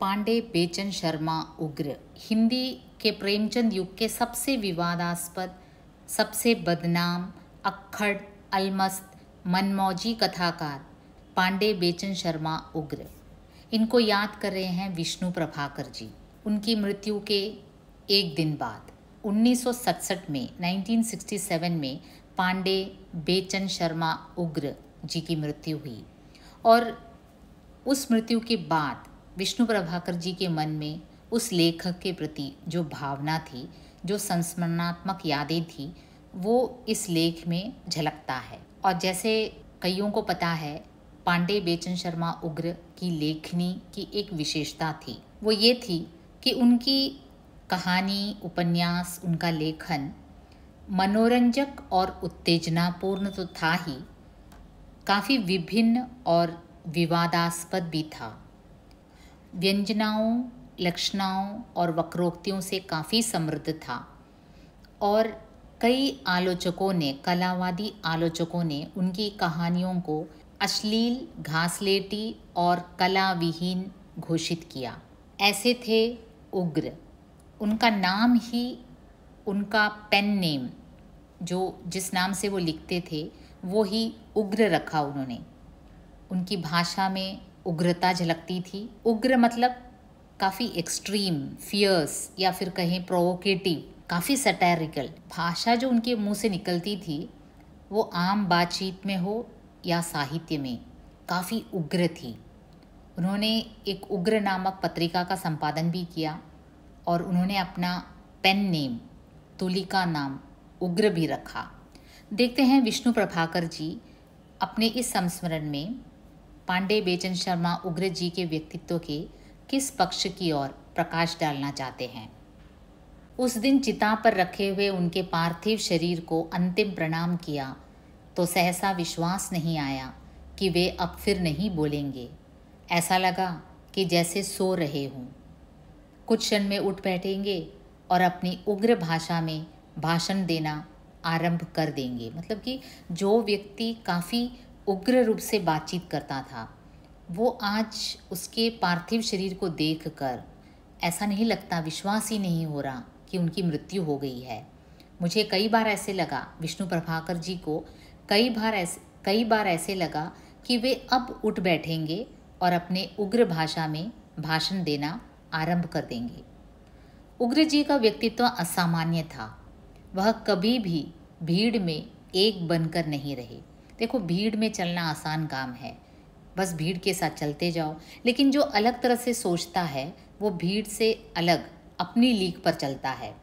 पांडे बेचन शर्मा उग्र हिंदी के प्रेमचंद युग के सबसे विवादास्पद सबसे बदनाम अक्खड़ अलमस्त मनमौजी कथाकार पांडे बेचन शर्मा उग्र इनको याद कर रहे हैं विष्णु प्रभाकर जी उनकी मृत्यु के एक दिन बाद 1967 में 1967 में पांडे बेचन शर्मा उग्र जी की मृत्यु हुई और उस मृत्यु के बाद विष्णु प्रभाकर जी के मन में उस लेखक के प्रति जो भावना थी जो संस्मरणात्मक यादें थी वो इस लेख में झलकता है और जैसे कईयों को पता है पांडे बेचन शर्मा उग्र की लेखनी की एक विशेषता थी वो ये थी कि उनकी कहानी उपन्यास उनका लेखन मनोरंजक और उत्तेजनापूर्ण तो था ही काफ़ी विभिन्न और विवादास्पद भी था व्यंजनाओं लक्षणाओं और वक्रोक्तियों से काफ़ी समृद्ध था और कई आलोचकों ने कलावादी आलोचकों ने उनकी कहानियों को अश्लील घासलेटी और कला विहीन घोषित किया ऐसे थे उग्र उनका नाम ही उनका पेन नेम जो जिस नाम से वो लिखते थे वो ही उग्र रखा उन्होंने उनकी भाषा में उग्रता झलकती थी उग्र मतलब काफ़ी एक्सट्रीम फियर्स या फिर कहें प्रोवोकेटिव काफ़ी सटैरिकल भाषा जो उनके मुंह से निकलती थी वो आम बातचीत में हो या साहित्य में काफ़ी उग्र थी उन्होंने एक उग्र नामक पत्रिका का संपादन भी किया और उन्होंने अपना पेन नेम तुली का नाम उग्र भी रखा देखते हैं विष्णु प्रभाकर जी अपने इस संस्मरण में पांडे बेचन शर्मा उग्र जी के व्यक्तित्व के किस पक्ष की ओर प्रकाश डालना चाहते हैं उस दिन चिता पर रखे हुए उनके पार्थिव शरीर को अंतिम प्रणाम किया तो सहसा विश्वास नहीं आया कि वे अब फिर नहीं बोलेंगे ऐसा लगा कि जैसे सो रहे हूँ कुछ क्षण में उठ बैठेंगे और अपनी उग्र भाषा में भाषण देना आरंभ कर देंगे मतलब कि जो व्यक्ति काफ़ी उग्र रूप से बातचीत करता था वो आज उसके पार्थिव शरीर को देख कर ऐसा नहीं लगता विश्वास ही नहीं हो रहा कि उनकी मृत्यु हो गई है मुझे कई बार ऐसे लगा विष्णु प्रभाकर जी को कई बार ऐसे कई बार ऐसे लगा कि वे अब उठ बैठेंगे और अपने उग्र भाषा में भाषण देना आरंभ कर देंगे उग्र जी का व्यक्तित्व असामान्य था वह कभी भी भीड़ में एक बनकर नहीं रहे देखो भीड़ में चलना आसान काम है बस भीड़ के साथ चलते जाओ लेकिन जो अलग तरह से सोचता है वो भीड़ से अलग अपनी लीक पर चलता है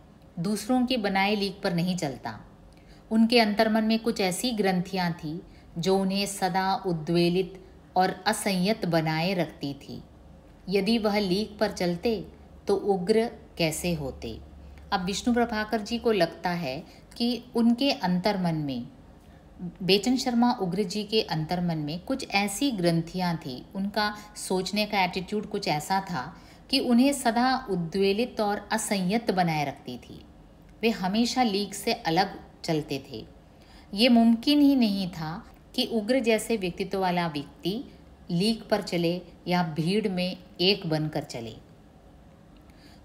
दूसरों के बनाए लीक पर नहीं चलता उनके अंतर्मन में कुछ ऐसी ग्रंथियाँ थीं जो उन्हें सदा उद्वेलित और असंयत बनाए रखती थी यदि वह लीक पर चलते तो उग्र कैसे होते अब विष्णु प्रभाकर जी को लगता है कि उनके अंतर्मन में बेचन शर्मा उग्र जी के अंतर्मन में कुछ ऐसी ग्रंथियां थी उनका सोचने का एटीट्यूड कुछ ऐसा था कि उन्हें सदा उद्वेलित और असंयत बनाए रखती थी वे हमेशा लीक से अलग चलते थे ये मुमकिन ही नहीं था कि उग्र जैसे व्यक्तित्व वाला व्यक्ति लीक पर चले या भीड़ में एक बनकर चले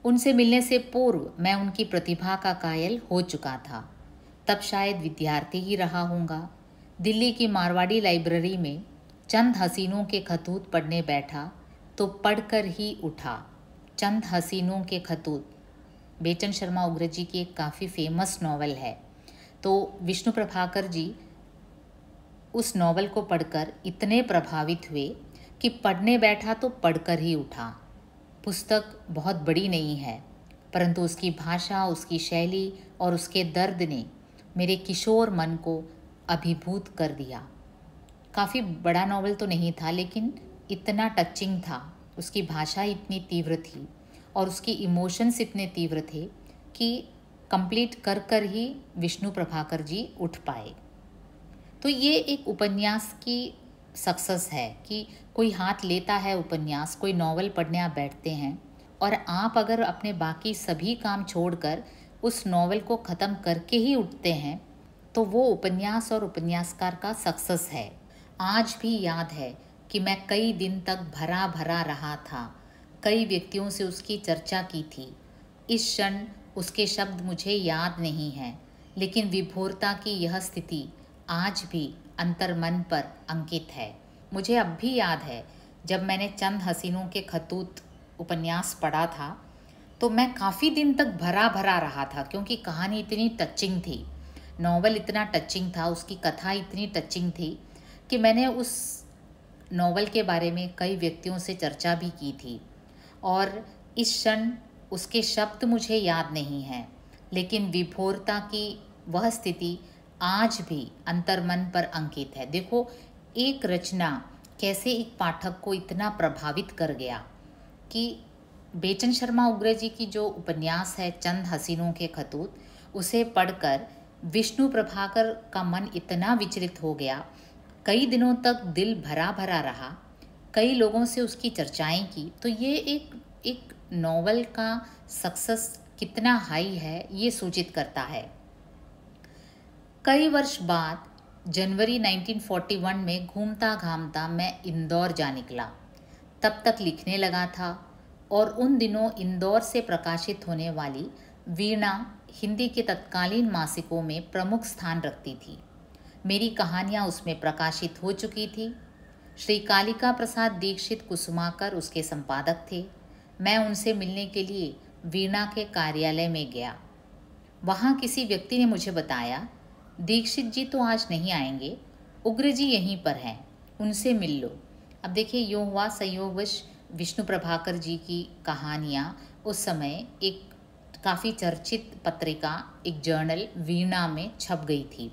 उनसे मिलने से पूर्व मैं उनकी प्रतिभा का कायल हो चुका था तब शायद विद्यार्थी ही रहा होऊंगा दिल्ली की मारवाड़ी लाइब्रेरी में चंद हसीनों के खतूत पढ़ने बैठा तो पढ़कर ही उठा चंद हसीनों के खतूत बेचन शर्मा उग्र जी की एक काफ़ी फेमस नावल है तो विष्णु प्रभाकर जी उस नावल को पढ़कर इतने प्रभावित हुए कि पढ़ने बैठा तो पढ़कर ही उठा पुस्तक बहुत बड़ी नहीं है परंतु उसकी भाषा उसकी शैली और उसके दर्द ने मेरे किशोर मन को अभिभूत कर दिया काफ़ी बड़ा नावल तो नहीं था लेकिन इतना टचिंग था उसकी भाषा इतनी तीव्र थी और उसके इमोशंस इतने तीव्र थे कि कंप्लीट कर कर ही विष्णु प्रभाकर जी उठ पाए तो ये एक उपन्यास की सक्सेस है कि कोई हाथ लेता है उपन्यास कोई नॉवल पढ़ने आप बैठते हैं और आप अगर अपने बाकी सभी काम छोड़कर उस नॉवल को ख़त्म करके ही उठते हैं तो वो उपन्यास और उपन्यासकार का सक्सेस है आज भी याद है कि मैं कई दिन तक भरा भरा रहा था कई व्यक्तियों से उसकी चर्चा की थी इस क्षण उसके शब्द मुझे याद नहीं हैं लेकिन विभोरता की यह स्थिति आज भी अंतर्मन पर अंकित है मुझे अब भी याद है जब मैंने चंद हसीनों के खतूत उपन्यास पढ़ा था तो मैं काफ़ी दिन तक भरा भरा रहा था क्योंकि कहानी इतनी टचिंग थी नावल इतना टचिंग था उसकी कथा इतनी टचिंग थी कि मैंने उस नावल के बारे में कई व्यक्तियों से चर्चा भी की थी और इस क्षण उसके शब्द मुझे याद नहीं हैं लेकिन विभोरता की वह स्थिति आज भी अंतर्मन पर अंकित है देखो एक रचना कैसे एक पाठक को इतना प्रभावित कर गया कि बेचन शर्मा उग्र जी की जो उपन्यास है चंद हसीनों के खतूत उसे पढ़कर विष्णु प्रभाकर का मन इतना विचलित हो गया कई दिनों तक दिल भरा भरा रहा कई लोगों से उसकी चर्चाएं की तो ये एक एक नावल का सक्सेस कितना हाई है ये सूचित करता है कई वर्ष बाद जनवरी 1941 में घूमता घामता मैं इंदौर जा निकला तब तक लिखने लगा था और उन दिनों इंदौर से प्रकाशित होने वाली वीणा हिंदी के तत्कालीन मासिकों में प्रमुख स्थान रखती थी मेरी कहानियाँ उसमें प्रकाशित हो चुकी थी श्री कालिका प्रसाद दीक्षित कुसुमाकर उसके संपादक थे मैं उनसे मिलने के लिए वीणा के कार्यालय में गया वहाँ किसी व्यक्ति ने मुझे बताया दीक्षित जी तो आज नहीं आएंगे उग्र जी यहीं पर हैं उनसे मिल लो अब देखिए यो हुआ संयोगवश विष्णु प्रभाकर जी की कहानियाँ उस समय एक काफ़ी चर्चित पत्रिका एक जर्नल वीणा में छप गई थी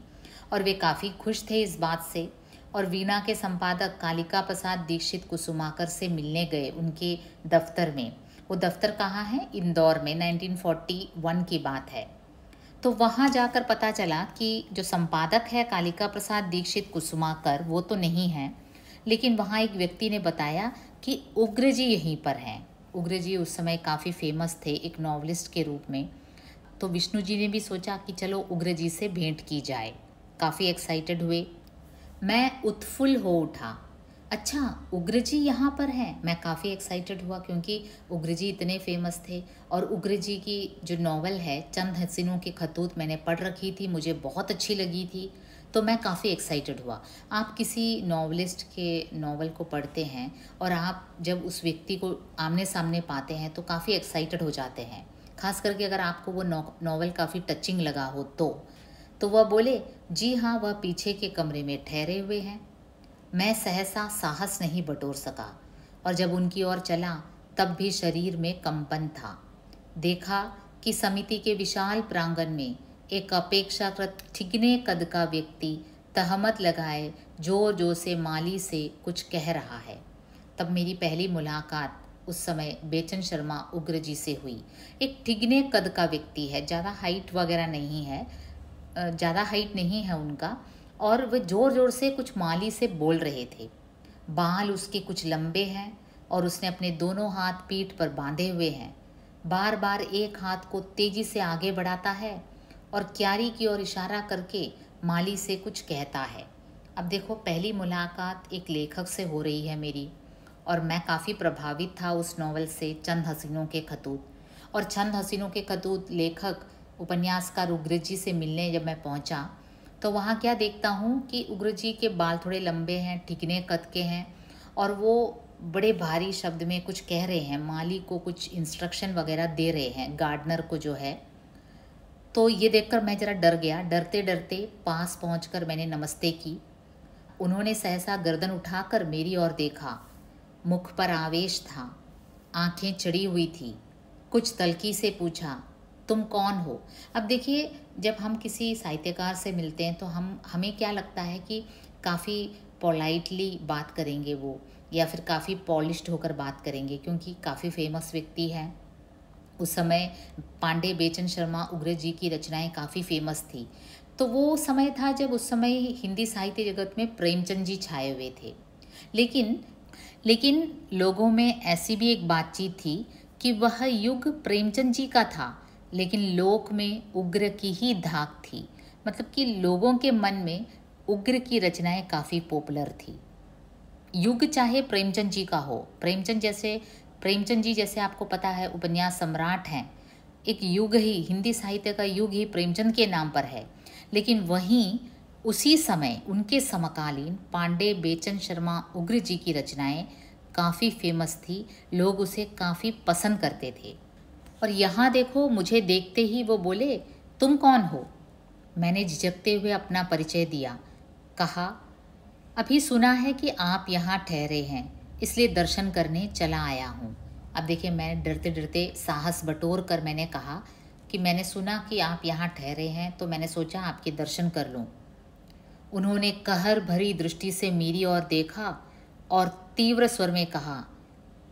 और वे काफ़ी खुश थे इस बात से और वीणा के संपादक कालिका प्रसाद दीक्षित कुसुमाकर से मिलने गए उनके दफ्तर में वो दफ्तर कहाँ है इंदौर में 1941 की बात है तो वहाँ जाकर पता चला कि जो संपादक है कालिका प्रसाद दीक्षित कुसुमाकर वो तो नहीं है लेकिन वहाँ एक व्यक्ति ने बताया कि उग्र जी यहीं पर हैं उग्र जी उस समय काफ़ी फेमस थे एक नॉवलिस्ट के रूप में तो विष्णु जी ने भी सोचा कि चलो उग्र जी से भेंट की जाए काफ़ी एक्साइटेड हुए मैं उत्फुल्ल हो उठा अच्छा उग्र जी यहाँ पर हैं मैं काफ़ी एक्साइटेड हुआ क्योंकि उग्र जी इतने फेमस थे और उग्र जी की जो नावल है चंद हसिनों के खतूत मैंने पढ़ रखी थी मुझे बहुत अच्छी लगी थी तो मैं काफ़ी एक्साइटेड हुआ आप किसी नावलिस्ट के नावल को पढ़ते हैं और आप जब उस व्यक्ति को आमने सामने पाते हैं तो काफ़ी एक्साइटेड हो जाते हैं खास करके अगर आपको वो नावल काफ़ी टचिंग लगा हो तो तो वह बोले जी हाँ वह पीछे के कमरे में ठहरे हुए हैं मैं सहसा साहस नहीं बटोर सका और जब उनकी ओर चला तब भी शरीर में कंपन था देखा कि समिति के विशाल प्रांगण में एक अपेक्षाकृत ठिगने कद का व्यक्ति तहमत लगाए जोर जोर से माली से कुछ कह रहा है तब मेरी पहली मुलाकात उस समय बेचन शर्मा उग्र जी से हुई एक ठिगने कद का व्यक्ति है ज़्यादा हाइट वगैरह नहीं है ज़्यादा हाइट नहीं है उनका और वे ज़ोर ज़ोर से कुछ माली से बोल रहे थे बाल उसके कुछ लंबे हैं और उसने अपने दोनों हाथ पीठ पर बांधे हुए हैं बार बार एक हाथ को तेजी से आगे बढ़ाता है और क्यारी की ओर इशारा करके माली से कुछ कहता है अब देखो पहली मुलाकात एक लेखक से हो रही है मेरी और मैं काफ़ी प्रभावित था उस नावल से चंद हसीनों के खतूत और चंद हसीनों के खतूत लेखक उपन्यासकार उग्रजी से मिलने जब मैं पहुंचा तो वहाँ क्या देखता हूँ कि उग्र जी के बाल थोड़े लंबे हैं ठिकने कद के हैं और वो बड़े भारी शब्द में कुछ कह रहे हैं माली को कुछ इंस्ट्रक्शन वगैरह दे रहे हैं गार्डनर को जो है तो ये देखकर मैं ज़रा डर गया डरते डरते पास पहुँच मैंने नमस्ते की उन्होंने सहसा गर्दन उठाकर मेरी ओर देखा मुख पर आवेश था आंखें चढ़ी हुई थी कुछ तलकी से पूछा तुम कौन हो अब देखिए जब हम किसी साहित्यकार से मिलते हैं तो हम हमें क्या लगता है कि काफ़ी पोलाइटली बात करेंगे वो या फिर काफ़ी पॉलिश्ड होकर बात करेंगे क्योंकि काफ़ी फेमस व्यक्ति है उस समय पांडे बेचन शर्मा उग्र जी की रचनाएं काफ़ी फेमस थी तो वो समय था जब उस समय हिंदी साहित्य जगत में प्रेमचंद जी छाए हुए थे लेकिन लेकिन लोगों में ऐसी भी एक बातचीत थी कि वह युग प्रेमचंद जी का था लेकिन लोक में उग्र की ही धाक थी मतलब कि लोगों के मन में उग्र की रचनाएं काफ़ी पॉपुलर थी युग चाहे प्रेमचंद जी का हो प्रेमचंद जैसे प्रेमचंद जी जैसे आपको पता है उपन्यास सम्राट हैं एक युग ही हिंदी साहित्य का युग ही प्रेमचंद के नाम पर है लेकिन वहीं उसी समय उनके समकालीन पांडे बेचन शर्मा उग्र जी की रचनाएं काफ़ी फेमस थी लोग उसे काफ़ी पसंद करते थे और यहाँ देखो मुझे देखते ही वो बोले तुम कौन हो मैंने झिझकते हुए अपना परिचय दिया कहा अभी सुना है कि आप यहाँ ठहरे हैं इसलिए दर्शन करने चला आया हूँ अब देखिए मैंने डरते डरते साहस बटोर कर मैंने कहा कि मैंने सुना कि आप यहाँ ठहरे हैं तो मैंने सोचा आपके दर्शन कर लूँ उन्होंने कहर भरी दृष्टि से मेरी ओर देखा और तीव्र स्वर में कहा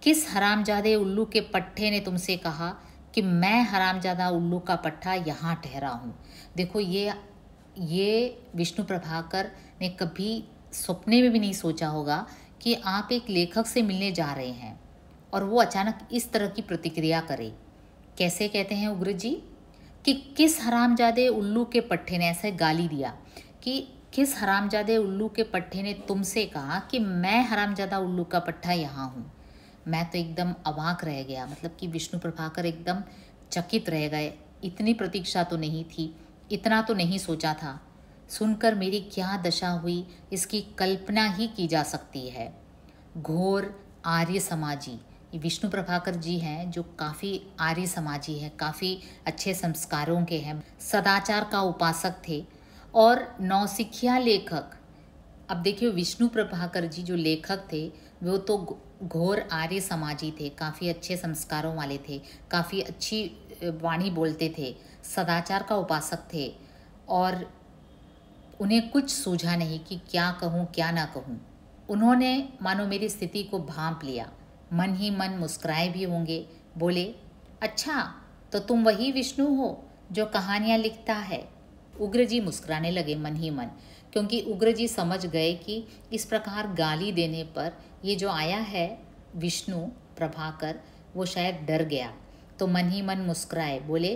किस हरामजादे उल्लू के पट्टे ने तुमसे कहा कि मैं हरामजादा उल्लू का पट्टा यहाँ ठहरा हूँ देखो ये ये विष्णु प्रभाकर ने कभी सपने में भी नहीं सोचा होगा कि आप एक लेखक से मिलने जा रहे हैं और वो अचानक इस तरह की प्रतिक्रिया करे कैसे कहते हैं उग्र जी कि किस हरामजादे उल्लू के पट्टे ने ऐसे गाली दिया कि किस हरामजादे उल्लू के पट्टे ने तुमसे कहा कि मैं हरामजादा उल्लू का पट्टा यहाँ हूँ मैं तो एकदम अवाक रह गया मतलब कि विष्णु प्रभाकर एकदम चकित रह गए इतनी प्रतीक्षा तो नहीं थी इतना तो नहीं सोचा था सुनकर मेरी क्या दशा हुई इसकी कल्पना ही की जा सकती है घोर आर्य समाजी विष्णु प्रभाकर जी हैं जो काफ़ी आर्य समाजी हैं काफ़ी अच्छे संस्कारों के हैं सदाचार का उपासक थे और नौसिखिया लेखक अब देखिए विष्णु प्रभाकर जी जो लेखक थे वो तो घोर आर्य समाजी थे काफ़ी अच्छे संस्कारों वाले थे काफ़ी अच्छी वाणी बोलते थे सदाचार का उपासक थे और उन्हें कुछ सूझा नहीं कि क्या कहूँ क्या ना कहूँ उन्होंने मानो मेरी स्थिति को भांप लिया मन ही मन मुस्कुराए भी होंगे बोले अच्छा तो तुम वही विष्णु हो जो कहानियाँ लिखता है उग्र जी मुस्कुराने लगे मन ही मन क्योंकि उग्र जी समझ गए कि इस प्रकार गाली देने पर ये जो आया है विष्णु प्रभाकर वो शायद डर गया तो मन ही मन मुस्कुराए बोले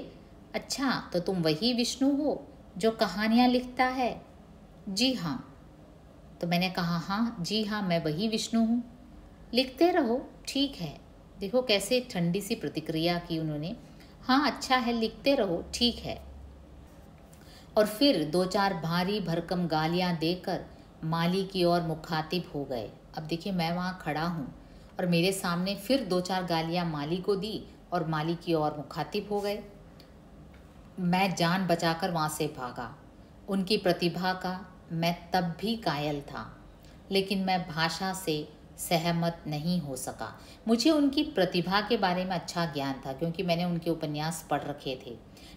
अच्छा तो तुम वही विष्णु हो जो कहानियाँ लिखता है जी हाँ तो मैंने कहा हाँ जी हाँ मैं वही विष्णु हूँ लिखते रहो ठीक है देखो कैसे ठंडी सी प्रतिक्रिया की उन्होंने हाँ अच्छा है लिखते रहो ठीक है और फिर दो चार भारी भरकम गालियाँ देकर माली की ओर मुखातिब हो गए अब देखिए मैं वहाँ खड़ा हूँ और मेरे सामने फिर दो चार गालियाँ माली को दी और माली की ओर मुखातिब हो गए मैं जान बचाकर वहाँ से भागा उनकी प्रतिभा का मैं तब भी कायल था लेकिन मैं भाषा से सहमत नहीं हो सका मुझे उनकी प्रतिभा के बारे में अच्छा ज्ञान था क्योंकि मैंने उनके उपन्यास पढ़ रखे थे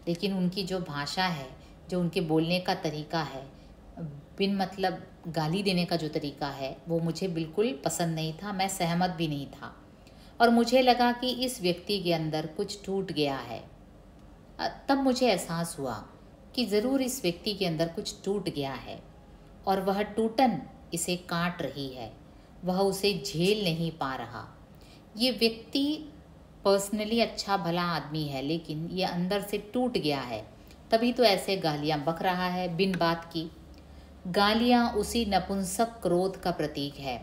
लेकिन उनकी जो भाषा है जो उनके बोलने का तरीका है बिन मतलब गाली देने का जो तरीका है वो मुझे बिल्कुल पसंद नहीं था मैं सहमत भी नहीं था और मुझे लगा कि इस व्यक्ति के अंदर कुछ टूट गया है तब मुझे एहसास हुआ कि ज़रूर इस व्यक्ति के अंदर कुछ टूट गया है और वह टूटन इसे काट रही है वह उसे झेल नहीं पा रहा ये व्यक्ति पर्सनली अच्छा भला आदमी है लेकिन ये अंदर से टूट गया है तभी तो ऐसे गालियाँ बक रहा है बिन बात की गालियाँ उसी नपुंसक क्रोध का प्रतीक है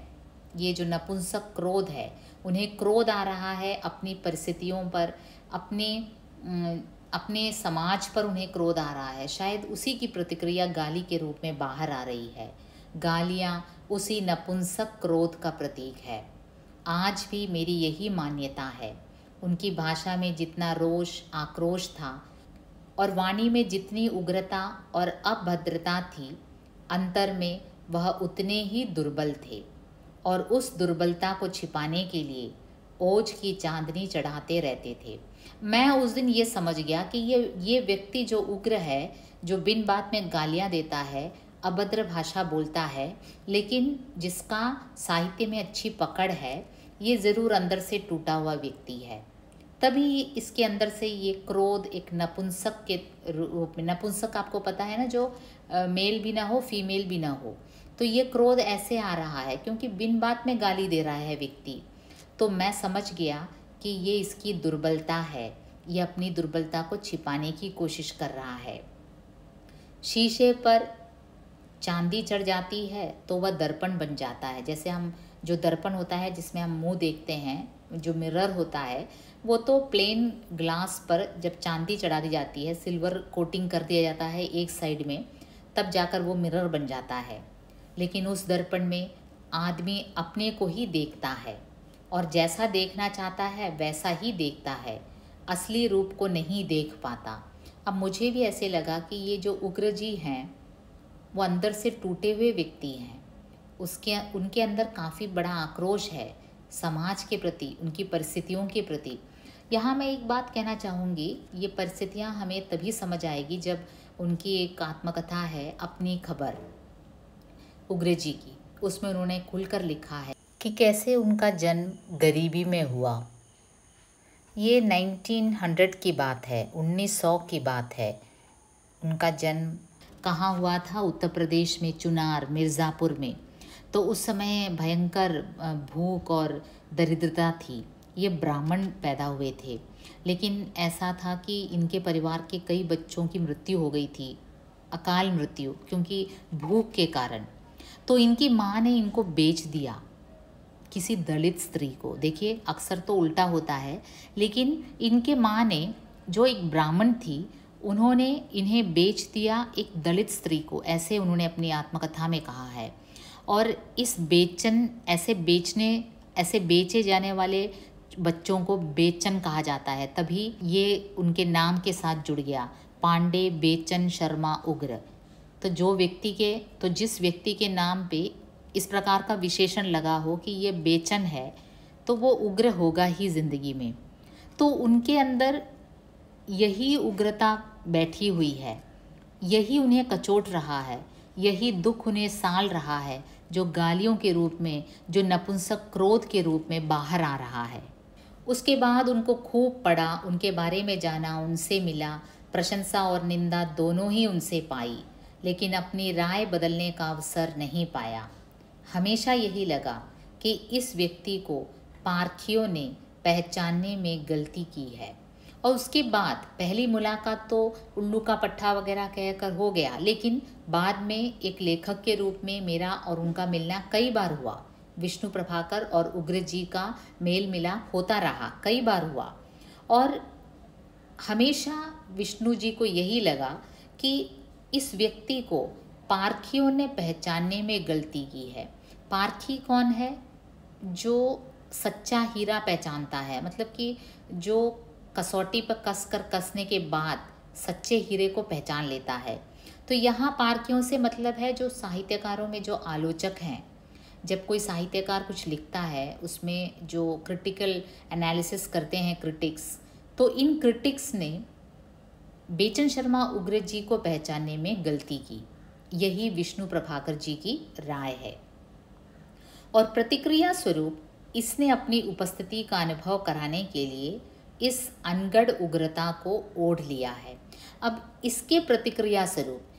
ये जो नपुंसक क्रोध है उन्हें क्रोध आ रहा है अपनी परिस्थितियों पर अपने अपने समाज पर उन्हें क्रोध आ रहा है शायद उसी की प्रतिक्रिया गाली के रूप में बाहर आ रही है गालियाँ उसी नपुंसक क्रोध का प्रतीक है आज भी मेरी यही मान्यता है उनकी भाषा में जितना रोष आक्रोश था और वाणी में जितनी उग्रता और अभद्रता थी अंतर में वह उतने ही दुर्बल थे और उस दुर्बलता को छिपाने के लिए ओज की चांदनी चढ़ाते रहते थे मैं उस दिन ये समझ गया कि ये ये व्यक्ति जो उग्र है जो बिन बात में गालियाँ देता है अभद्र भाषा बोलता है लेकिन जिसका साहित्य में अच्छी पकड़ है ये ज़रूर अंदर से टूटा हुआ व्यक्ति है तभी इसके अंदर से ये क्रोध एक नपुंसक के रूप में नपुंसक आपको पता है ना जो मेल भी ना हो फीमेल भी ना हो तो ये क्रोध ऐसे आ रहा है क्योंकि बिन बात में गाली दे रहा है व्यक्ति तो मैं समझ गया कि ये इसकी दुर्बलता है ये अपनी दुर्बलता को छिपाने की कोशिश कर रहा है शीशे पर चांदी चढ़ जाती है तो वह दर्पण बन जाता है जैसे हम जो दर्पण होता है जिसमें हम मुंह देखते हैं जो मिरर होता है वो तो प्लेन ग्लास पर जब चांदी चढ़ा दी जाती है सिल्वर कोटिंग कर दिया जाता है एक साइड में तब जाकर वो मिरर बन जाता है लेकिन उस दर्पण में आदमी अपने को ही देखता है और जैसा देखना चाहता है वैसा ही देखता है असली रूप को नहीं देख पाता अब मुझे भी ऐसे लगा कि ये जो उग्र जी हैं वो अंदर से टूटे हुए व्यक्ति हैं उसके उनके अंदर काफ़ी बड़ा आक्रोश है समाज के प्रति उनकी परिस्थितियों के प्रति यहाँ मैं एक बात कहना चाहूँगी ये परिस्थितियाँ हमें तभी समझ आएगी जब उनकी एक आत्मकथा है अपनी खबर उग्रे जी की उसमें उन्होंने खुलकर लिखा है कि कैसे उनका जन्म गरीबी में हुआ ये 1900 की बात है 1900 की बात है उनका जन्म कहाँ हुआ था उत्तर प्रदेश में चुनार मिर्ज़ापुर में तो उस समय भयंकर भूख और दरिद्रता थी ये ब्राह्मण पैदा हुए थे लेकिन ऐसा था कि इनके परिवार के कई बच्चों की मृत्यु हो गई थी अकाल मृत्यु क्योंकि भूख के कारण तो इनकी माँ ने इनको बेच दिया किसी दलित स्त्री को देखिए अक्सर तो उल्टा होता है लेकिन इनके माँ ने जो एक ब्राह्मण थी उन्होंने इन्हें बेच दिया एक दलित स्त्री को ऐसे उन्होंने अपनी आत्मकथा में कहा है और इस बेचन ऐसे बेचने ऐसे बेचे जाने वाले बच्चों को बेचन कहा जाता है तभी ये उनके नाम के साथ जुड़ गया पांडे बेचन शर्मा उग्र तो जो व्यक्ति के तो जिस व्यक्ति के नाम पे इस प्रकार का विशेषण लगा हो कि ये बेचन है तो वो उग्र होगा ही ज़िंदगी में तो उनके अंदर यही उग्रता बैठी हुई है यही उन्हें कचोट रहा है यही दुख उन्हें साल रहा है जो गालियों के रूप में जो नपुंसक क्रोध के रूप में बाहर आ रहा है उसके बाद उनको खूब पढ़ा उनके बारे में जाना उनसे मिला प्रशंसा और निंदा दोनों ही उनसे पाई लेकिन अपनी राय बदलने का अवसर नहीं पाया हमेशा यही लगा कि इस व्यक्ति को पार्थियों ने पहचानने में गलती की है और उसके बाद पहली मुलाकात तो उल्लू का पट्ठा वगैरह कहकर हो गया लेकिन बाद में एक लेखक के रूप में मेरा और उनका मिलना कई बार हुआ विष्णु प्रभाकर और उग्र जी का मेल मिला होता रहा कई बार हुआ और हमेशा विष्णु जी को यही लगा कि इस व्यक्ति को पारखियों ने पहचानने में गलती की है पारखी कौन है जो सच्चा हीरा पहचानता है मतलब कि जो कसौटी पर कस कर कसने के बाद सच्चे हीरे को पहचान लेता है तो यहाँ पारखियों से मतलब है जो साहित्यकारों में जो आलोचक हैं जब कोई साहित्यकार कुछ लिखता है उसमें जो क्रिटिकल एनालिसिस करते हैं क्रिटिक्स तो इन क्रिटिक्स ने बेचन शर्मा उग्र जी को पहचानने में गलती की यही विष्णु प्रभाकर जी की राय है और प्रतिक्रिया स्वरूप इसने अपनी उपस्थिति का अनुभव कराने के लिए इस अनगढ़ उग्रता को ओढ़ लिया है अब इसके प्रतिक्रिया स्वरूप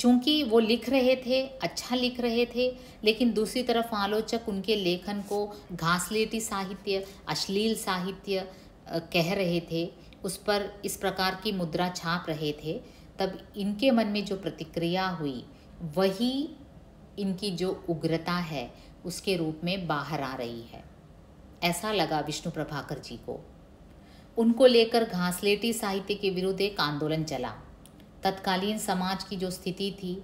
चूंकि वो लिख रहे थे अच्छा लिख रहे थे लेकिन दूसरी तरफ आलोचक उनके लेखन को घासलेटी साहित्य अश्लील साहित्य कह रहे थे उस पर इस प्रकार की मुद्रा छाप रहे थे तब इनके मन में जो प्रतिक्रिया हुई वही इनकी जो उग्रता है उसके रूप में बाहर आ रही है ऐसा लगा विष्णु प्रभाकर जी को उनको लेकर घासलेटी साहित्य के विरुद्ध एक आंदोलन चला तत्कालीन समाज की जो स्थिति थी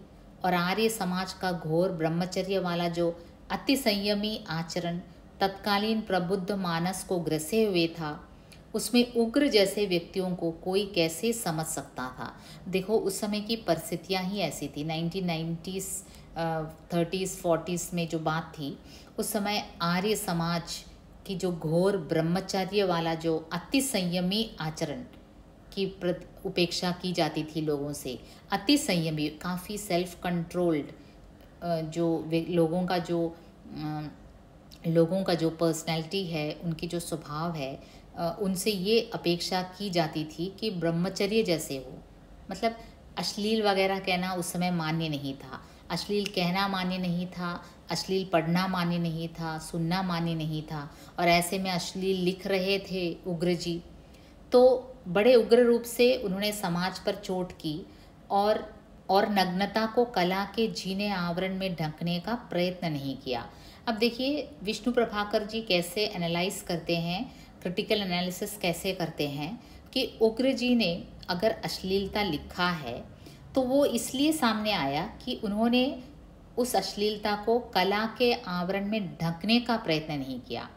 और आर्य समाज का घोर ब्रह्मचर्य वाला जो अति संयमी आचरण तत्कालीन प्रबुद्ध मानस को ग्रसे हुए था उसमें उग्र जैसे व्यक्तियों को कोई कैसे समझ सकता था देखो उस समय की परिस्थितियाँ ही ऐसी थी नाइनटीन नाइन्टीज़ थर्टीज़ फोर्टीज़ में जो बात थी उस समय आर्य समाज की जो घोर ब्रह्मचर्य वाला जो अति संयमी आचरण की प्रति उपेक्षा की जाती थी लोगों से अति संयमी काफ़ी सेल्फ कंट्रोल्ड जो लोगों का जो लोगों का जो पर्सनैलिटी है उनकी जो स्वभाव है उनसे ये अपेक्षा की जाती थी कि ब्रह्मचर्य जैसे हो मतलब अश्लील वगैरह कहना उस समय मान्य नहीं था अश्लील कहना मान्य नहीं था अश्लील पढ़ना मान्य नहीं था सुनना मान्य नहीं था और ऐसे में अश्लील लिख रहे थे उग्र जी तो बड़े उग्र रूप से उन्होंने समाज पर चोट की और और नग्नता को कला के जीने आवरण में ढंकने का प्रयत्न नहीं किया अब देखिए विष्णु प्रभाकर जी कैसे एनालाइज करते हैं क्रिटिकल एनालिसिस कैसे करते हैं कि उग्र जी ने अगर अश्लीलता लिखा है तो वो इसलिए सामने आया कि उन्होंने उस अश्लीलता को कला के आवरण में ढकने का प्रयत्न नहीं किया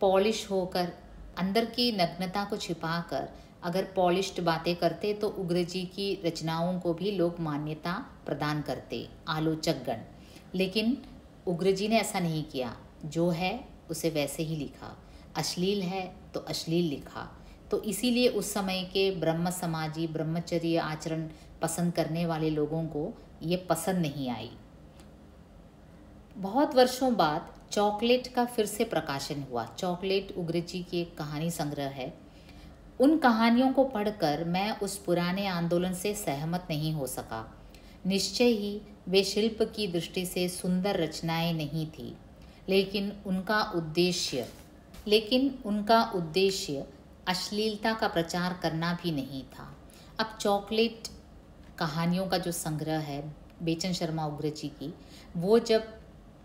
पॉलिश होकर अंदर की नग्नता को छिपाकर अगर पॉलिश्ड बातें करते तो उग्र जी की रचनाओं को भी लोग मान्यता प्रदान करते आलोचक गण लेकिन उग्र जी ने ऐसा नहीं किया जो है उसे वैसे ही लिखा अश्लील है तो अश्लील लिखा तो इसीलिए उस समय के ब्रह्म समाजी ब्रह्मचर्य आचरण पसंद करने वाले लोगों को ये पसंद नहीं आई बहुत वर्षों बाद चॉकलेट का फिर से प्रकाशन हुआ चॉकलेट उग्र जी की एक कहानी संग्रह है उन कहानियों को पढ़कर मैं उस पुराने आंदोलन से सहमत नहीं हो सका निश्चय ही वे शिल्प की दृष्टि से सुंदर रचनाएं नहीं थी लेकिन उनका उद्देश्य लेकिन उनका उद्देश्य अश्लीलता का प्रचार करना भी नहीं था अब चॉकलेट कहानियों का जो संग्रह है बेचन शर्मा उग्र जी की वो जब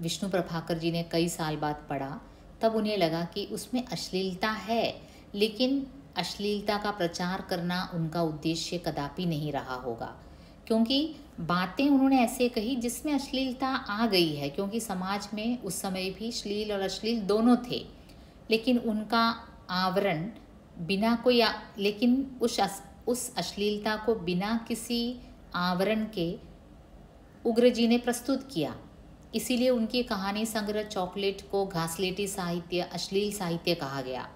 विष्णु प्रभाकर जी ने कई साल बाद पढ़ा तब उन्हें लगा कि उसमें अश्लीलता है लेकिन अश्लीलता का प्रचार करना उनका उद्देश्य कदापि नहीं रहा होगा क्योंकि बातें उन्होंने ऐसे कही जिसमें अश्लीलता आ गई है क्योंकि समाज में उस समय भी श्लील और अश्लील दोनों थे लेकिन उनका आवरण बिना कोई आ, लेकिन उस उस अश्लीलता को बिना किसी आवरण के उग्र जी ने प्रस्तुत किया इसीलिए उनकी कहानी संग्रह चॉकलेट को घासलेटी साहित्य अश्लील साहित्य कहा गया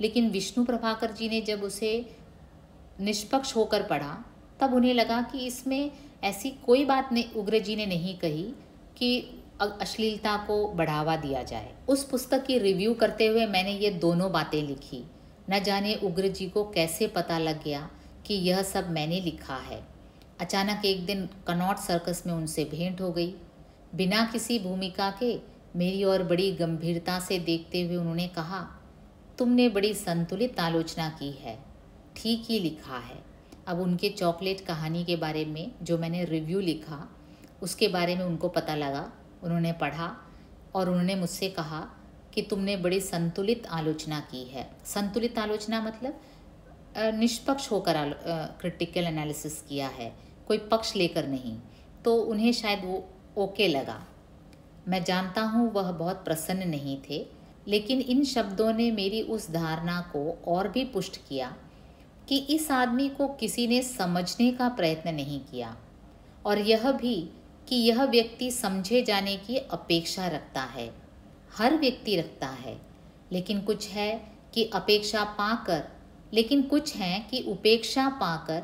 लेकिन विष्णु प्रभाकर जी ने जब उसे निष्पक्ष होकर पढ़ा तब उन्हें लगा कि इसमें ऐसी कोई बात नहीं उग्र जी ने नहीं कही कि अश्लीलता को बढ़ावा दिया जाए उस पुस्तक की रिव्यू करते हुए मैंने ये दोनों बातें लिखी न जाने उग्र जी को कैसे पता लग गया कि यह सब मैंने लिखा है अचानक एक दिन कनौट सर्कस में उनसे भेंट हो गई बिना किसी भूमिका के मेरी और बड़ी गंभीरता से देखते हुए उन्होंने कहा तुमने बड़ी संतुलित आलोचना की है ठीक ही लिखा है अब उनके चॉकलेट कहानी के बारे में जो मैंने रिव्यू लिखा उसके बारे में उनको पता लगा उन्होंने पढ़ा और उन्होंने मुझसे कहा कि तुमने बड़ी संतुलित आलोचना की है संतुलित आलोचना मतलब निष्पक्ष होकर क्रिटिकल एनालिसिस किया है कोई पक्ष लेकर नहीं तो उन्हें शायद वो ओके लगा मैं जानता हूँ वह बहुत प्रसन्न नहीं थे लेकिन इन शब्दों ने मेरी उस धारणा को और भी पुष्ट किया कि इस आदमी को किसी ने समझने का प्रयत्न नहीं किया और यह भी कि यह व्यक्ति समझे जाने की अपेक्षा रखता है हर व्यक्ति रखता है लेकिन कुछ है कि अपेक्षा पाकर लेकिन कुछ हैं कि उपेक्षा पाकर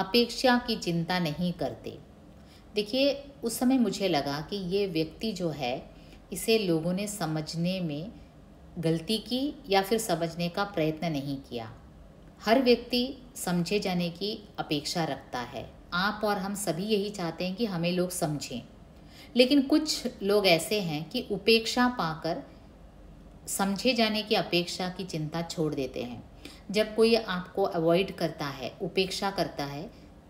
अपेक्षा की चिंता नहीं करते देखिए उस समय मुझे लगा कि ये व्यक्ति जो है इसे लोगों ने समझने में गलती की या फिर समझने का प्रयत्न नहीं किया हर व्यक्ति समझे जाने की अपेक्षा रखता है आप और हम सभी यही चाहते हैं कि हमें लोग समझें लेकिन कुछ लोग ऐसे हैं कि उपेक्षा पाकर समझे जाने की अपेक्षा की चिंता छोड़ देते हैं जब कोई आपको अवॉइड करता है उपेक्षा करता है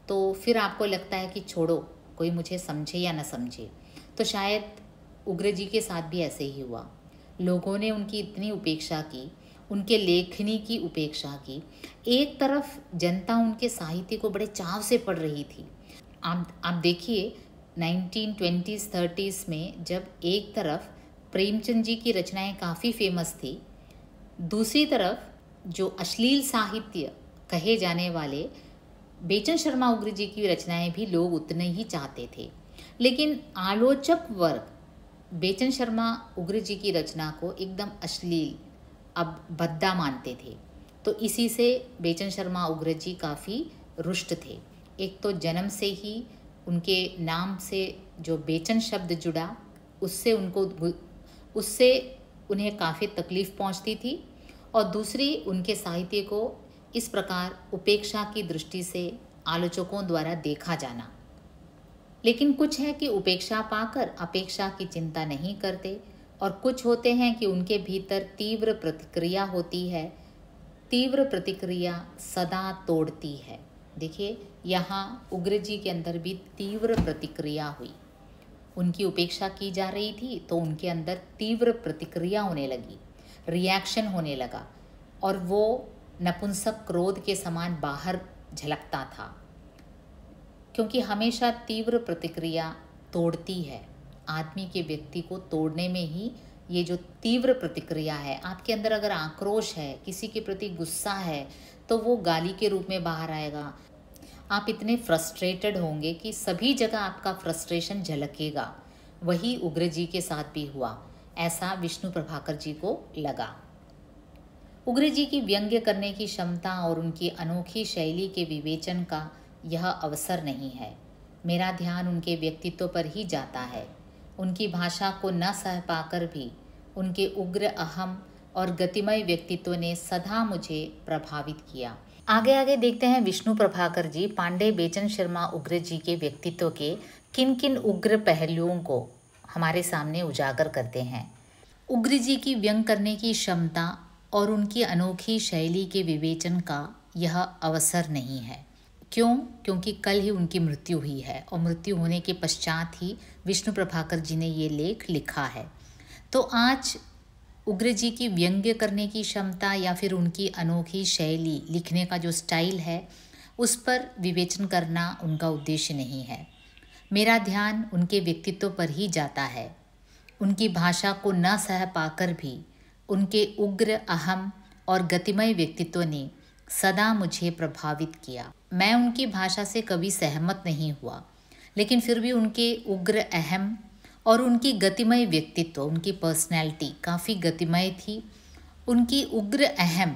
तो फिर आपको लगता है कि छोड़ो कोई मुझे समझे या ना समझे तो शायद उग्र जी के साथ भी ऐसे ही हुआ लोगों ने उनकी इतनी उपेक्षा की उनके लेखनी की उपेक्षा की एक तरफ जनता उनके साहित्य को बड़े चाव से पढ़ रही थी आप आप देखिए 1920s थर्टीज़ में जब एक तरफ प्रेमचंद जी की रचनाएं काफ़ी फेमस थी दूसरी तरफ जो अश्लील साहित्य कहे जाने वाले बेचन शर्मा उग्र जी की रचनाएं भी लोग उतने ही चाहते थे लेकिन आलोचक वर्ग बेचन शर्मा उग्र जी की रचना को एकदम अश्लील अब भद्दा मानते थे तो इसी से बेचन शर्मा उग्र जी काफ़ी रुष्ट थे एक तो जन्म से ही उनके नाम से जो बेचन शब्द जुड़ा उससे उनको उससे उन्हें काफ़ी तकलीफ़ पहुंचती थी और दूसरी उनके साहित्य को इस प्रकार उपेक्षा की दृष्टि से आलोचकों द्वारा देखा जाना लेकिन कुछ है कि उपेक्षा पाकर अपेक्षा की चिंता नहीं करते और कुछ होते हैं कि उनके भीतर तीव्र प्रतिक्रिया होती है तीव्र प्रतिक्रिया सदा तोड़ती है देखिए यहाँ उग्र जी के अंदर भी तीव्र प्रतिक्रिया हुई उनकी उपेक्षा की जा रही थी तो उनके अंदर तीव्र प्रतिक्रिया होने लगी रिएक्शन होने लगा और वो नपुंसक क्रोध के समान बाहर झलकता था क्योंकि हमेशा तीव्र प्रतिक्रिया तोड़ती है आदमी के व्यक्ति को तोड़ने में ही ये जो तीव्र प्रतिक्रिया है आपके अंदर अगर आक्रोश है किसी के प्रति गुस्सा है तो वो गाली के रूप में बाहर आएगा आप इतने फ्रस्ट्रेटेड होंगे कि सभी जगह आपका फ्रस्ट्रेशन झलकेगा वही उग्र जी के साथ भी हुआ ऐसा विष्णु प्रभाकर जी को लगा उग्र जी की व्यंग्य करने की क्षमता और उनकी अनोखी शैली के विवेचन का यह अवसर नहीं है मेरा ध्यान उनके व्यक्तित्व पर ही जाता है उनकी भाषा को न सह पाकर भी उनके उग्र अहम और गतिमय व्यक्तित्व ने सदा मुझे प्रभावित किया आगे आगे देखते हैं विष्णु प्रभाकर जी पांडे बेचन शर्मा उग्र जी के व्यक्तित्व के किन किन उग्र पहलुओं को हमारे सामने उजागर करते हैं उग्र जी की व्यंग करने की क्षमता और उनकी अनोखी शैली के विवेचन का यह अवसर नहीं है क्यों क्योंकि कल ही उनकी मृत्यु हुई है और मृत्यु होने के पश्चात ही विष्णु प्रभाकर जी ने ये लेख लिखा है तो आज उग्र जी की व्यंग्य करने की क्षमता या फिर उनकी अनोखी शैली लिखने का जो स्टाइल है उस पर विवेचन करना उनका उद्देश्य नहीं है मेरा ध्यान उनके व्यक्तित्व पर ही जाता है उनकी भाषा को न सह पाकर भी उनके उग्र अहम और गतिमय व्यक्तित्व ने सदा मुझे प्रभावित किया मैं उनकी भाषा से कभी सहमत नहीं हुआ लेकिन फिर भी उनके उग्र अहम और उनकी गतिमय व्यक्तित्व उनकी पर्सनैलिटी काफ़ी गतिमय थी उनकी उग्र अहम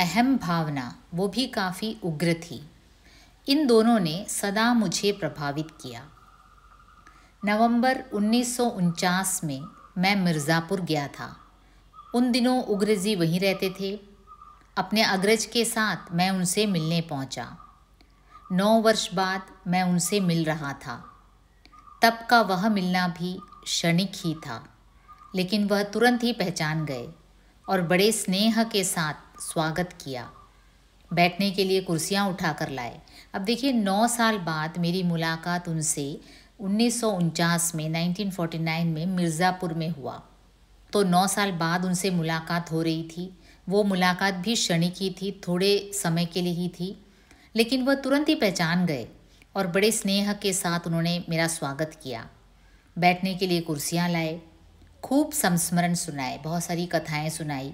अहम भावना वो भी काफ़ी उग्र थी इन दोनों ने सदा मुझे प्रभावित किया नवंबर उन्नीस में मैं मिर्ज़ापुर गया था उन दिनों उग्रजी वहीं रहते थे अपने अग्रज के साथ मैं उनसे मिलने पहुंचा। नौ वर्ष बाद मैं उनसे मिल रहा था तब का वह मिलना भी क्षणिक ही था लेकिन वह तुरंत ही पहचान गए और बड़े स्नेह के साथ स्वागत किया बैठने के लिए कुर्सियाँ उठा कर लाए अब देखिए नौ साल बाद मेरी मुलाकात उनसे उन्नीस में 1949 में मिर्ज़ापुर में हुआ तो नौ साल बाद उनसे मुलाकात हो रही थी वो मुलाकात भी क्षणिक की थी थोड़े समय के लिए ही थी लेकिन वह तुरंत ही पहचान गए और बड़े स्नेह के साथ उन्होंने मेरा स्वागत किया बैठने के लिए कुर्सियाँ लाए खूब संस्मरण सुनाए बहुत सारी कथाएँ सुनाई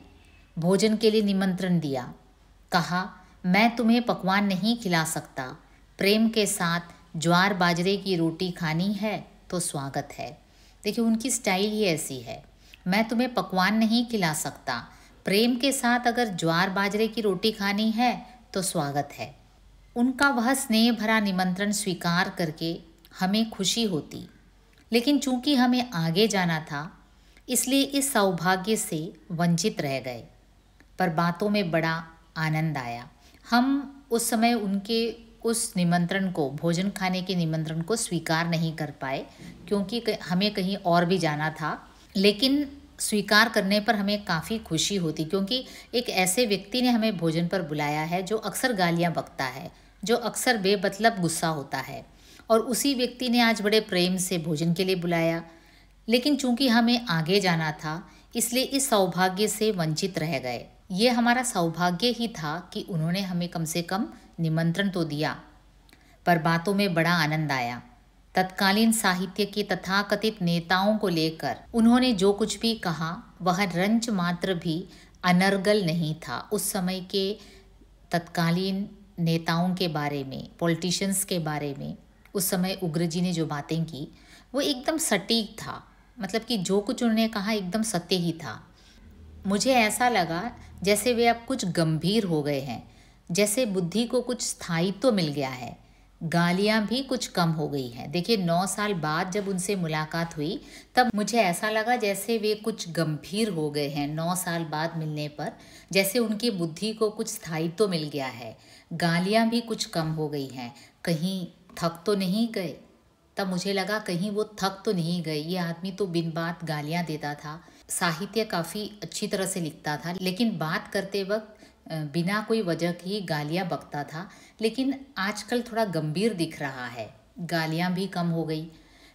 भोजन के लिए निमंत्रण दिया कहा मैं तुम्हें पकवान नहीं खिला सकता प्रेम के साथ ज्वार बाजरे की रोटी खानी है तो स्वागत है देखिए उनकी स्टाइल ही ऐसी है मैं तुम्हें पकवान नहीं खिला सकता प्रेम के साथ अगर ज्वार बाजरे की रोटी खानी है तो स्वागत है उनका वह स्नेह भरा निमंत्रण स्वीकार करके हमें खुशी होती लेकिन चूंकि हमें आगे जाना था इसलिए इस सौभाग्य से वंचित रह गए पर बातों में बड़ा आनंद आया हम उस समय उनके उस निमंत्रण को भोजन खाने के निमंत्रण को स्वीकार नहीं कर पाए क्योंकि हमें कहीं और भी जाना था लेकिन स्वीकार करने पर हमें काफ़ी खुशी होती क्योंकि एक ऐसे व्यक्ति ने हमें भोजन पर बुलाया है जो अक्सर गालियाँ बकता है जो अक्सर बेमतलब गुस्सा होता है और उसी व्यक्ति ने आज बड़े प्रेम से भोजन के लिए बुलाया लेकिन चूंकि हमें आगे जाना था इसलिए इस सौभाग्य से वंचित रह गए ये हमारा सौभाग्य ही था कि उन्होंने हमें कम से कम निमंत्रण तो दिया पर बातों में बड़ा आनंद आया तत्कालीन साहित्य के तथाकथित नेताओं को लेकर उन्होंने जो कुछ भी कहा वह रंच मात्र भी अनर्गल नहीं था उस समय के तत्कालीन नेताओं के बारे में पॉलिटिशियंस के बारे में उस समय उग्र जी ने जो बातें की वो एकदम सटीक था मतलब कि जो कुछ उन्होंने कहा एकदम सत्य ही था मुझे ऐसा लगा जैसे वे अब कुछ गंभीर हो गए हैं जैसे बुद्धि को कुछ स्थायित्व तो मिल गया है गालियाँ भी कुछ कम हो गई हैं देखिए नौ साल बाद जब उनसे मुलाकात हुई तब मुझे ऐसा लगा जैसे वे कुछ गंभीर हो गए हैं नौ साल बाद मिलने पर जैसे उनकी बुद्धि को कुछ स्थायित्व तो मिल गया है गालियाँ भी कुछ कम हो गई हैं कहीं थक तो नहीं गए तब मुझे लगा कहीं वो थक तो नहीं गए ये आदमी तो बिन बात गालियाँ देता था साहित्य काफ़ी अच्छी तरह से लिखता था लेकिन बात करते वक्त बिना कोई वजह की गालियाँ बकता था लेकिन आजकल थोड़ा गंभीर दिख रहा है गालियाँ भी कम हो गई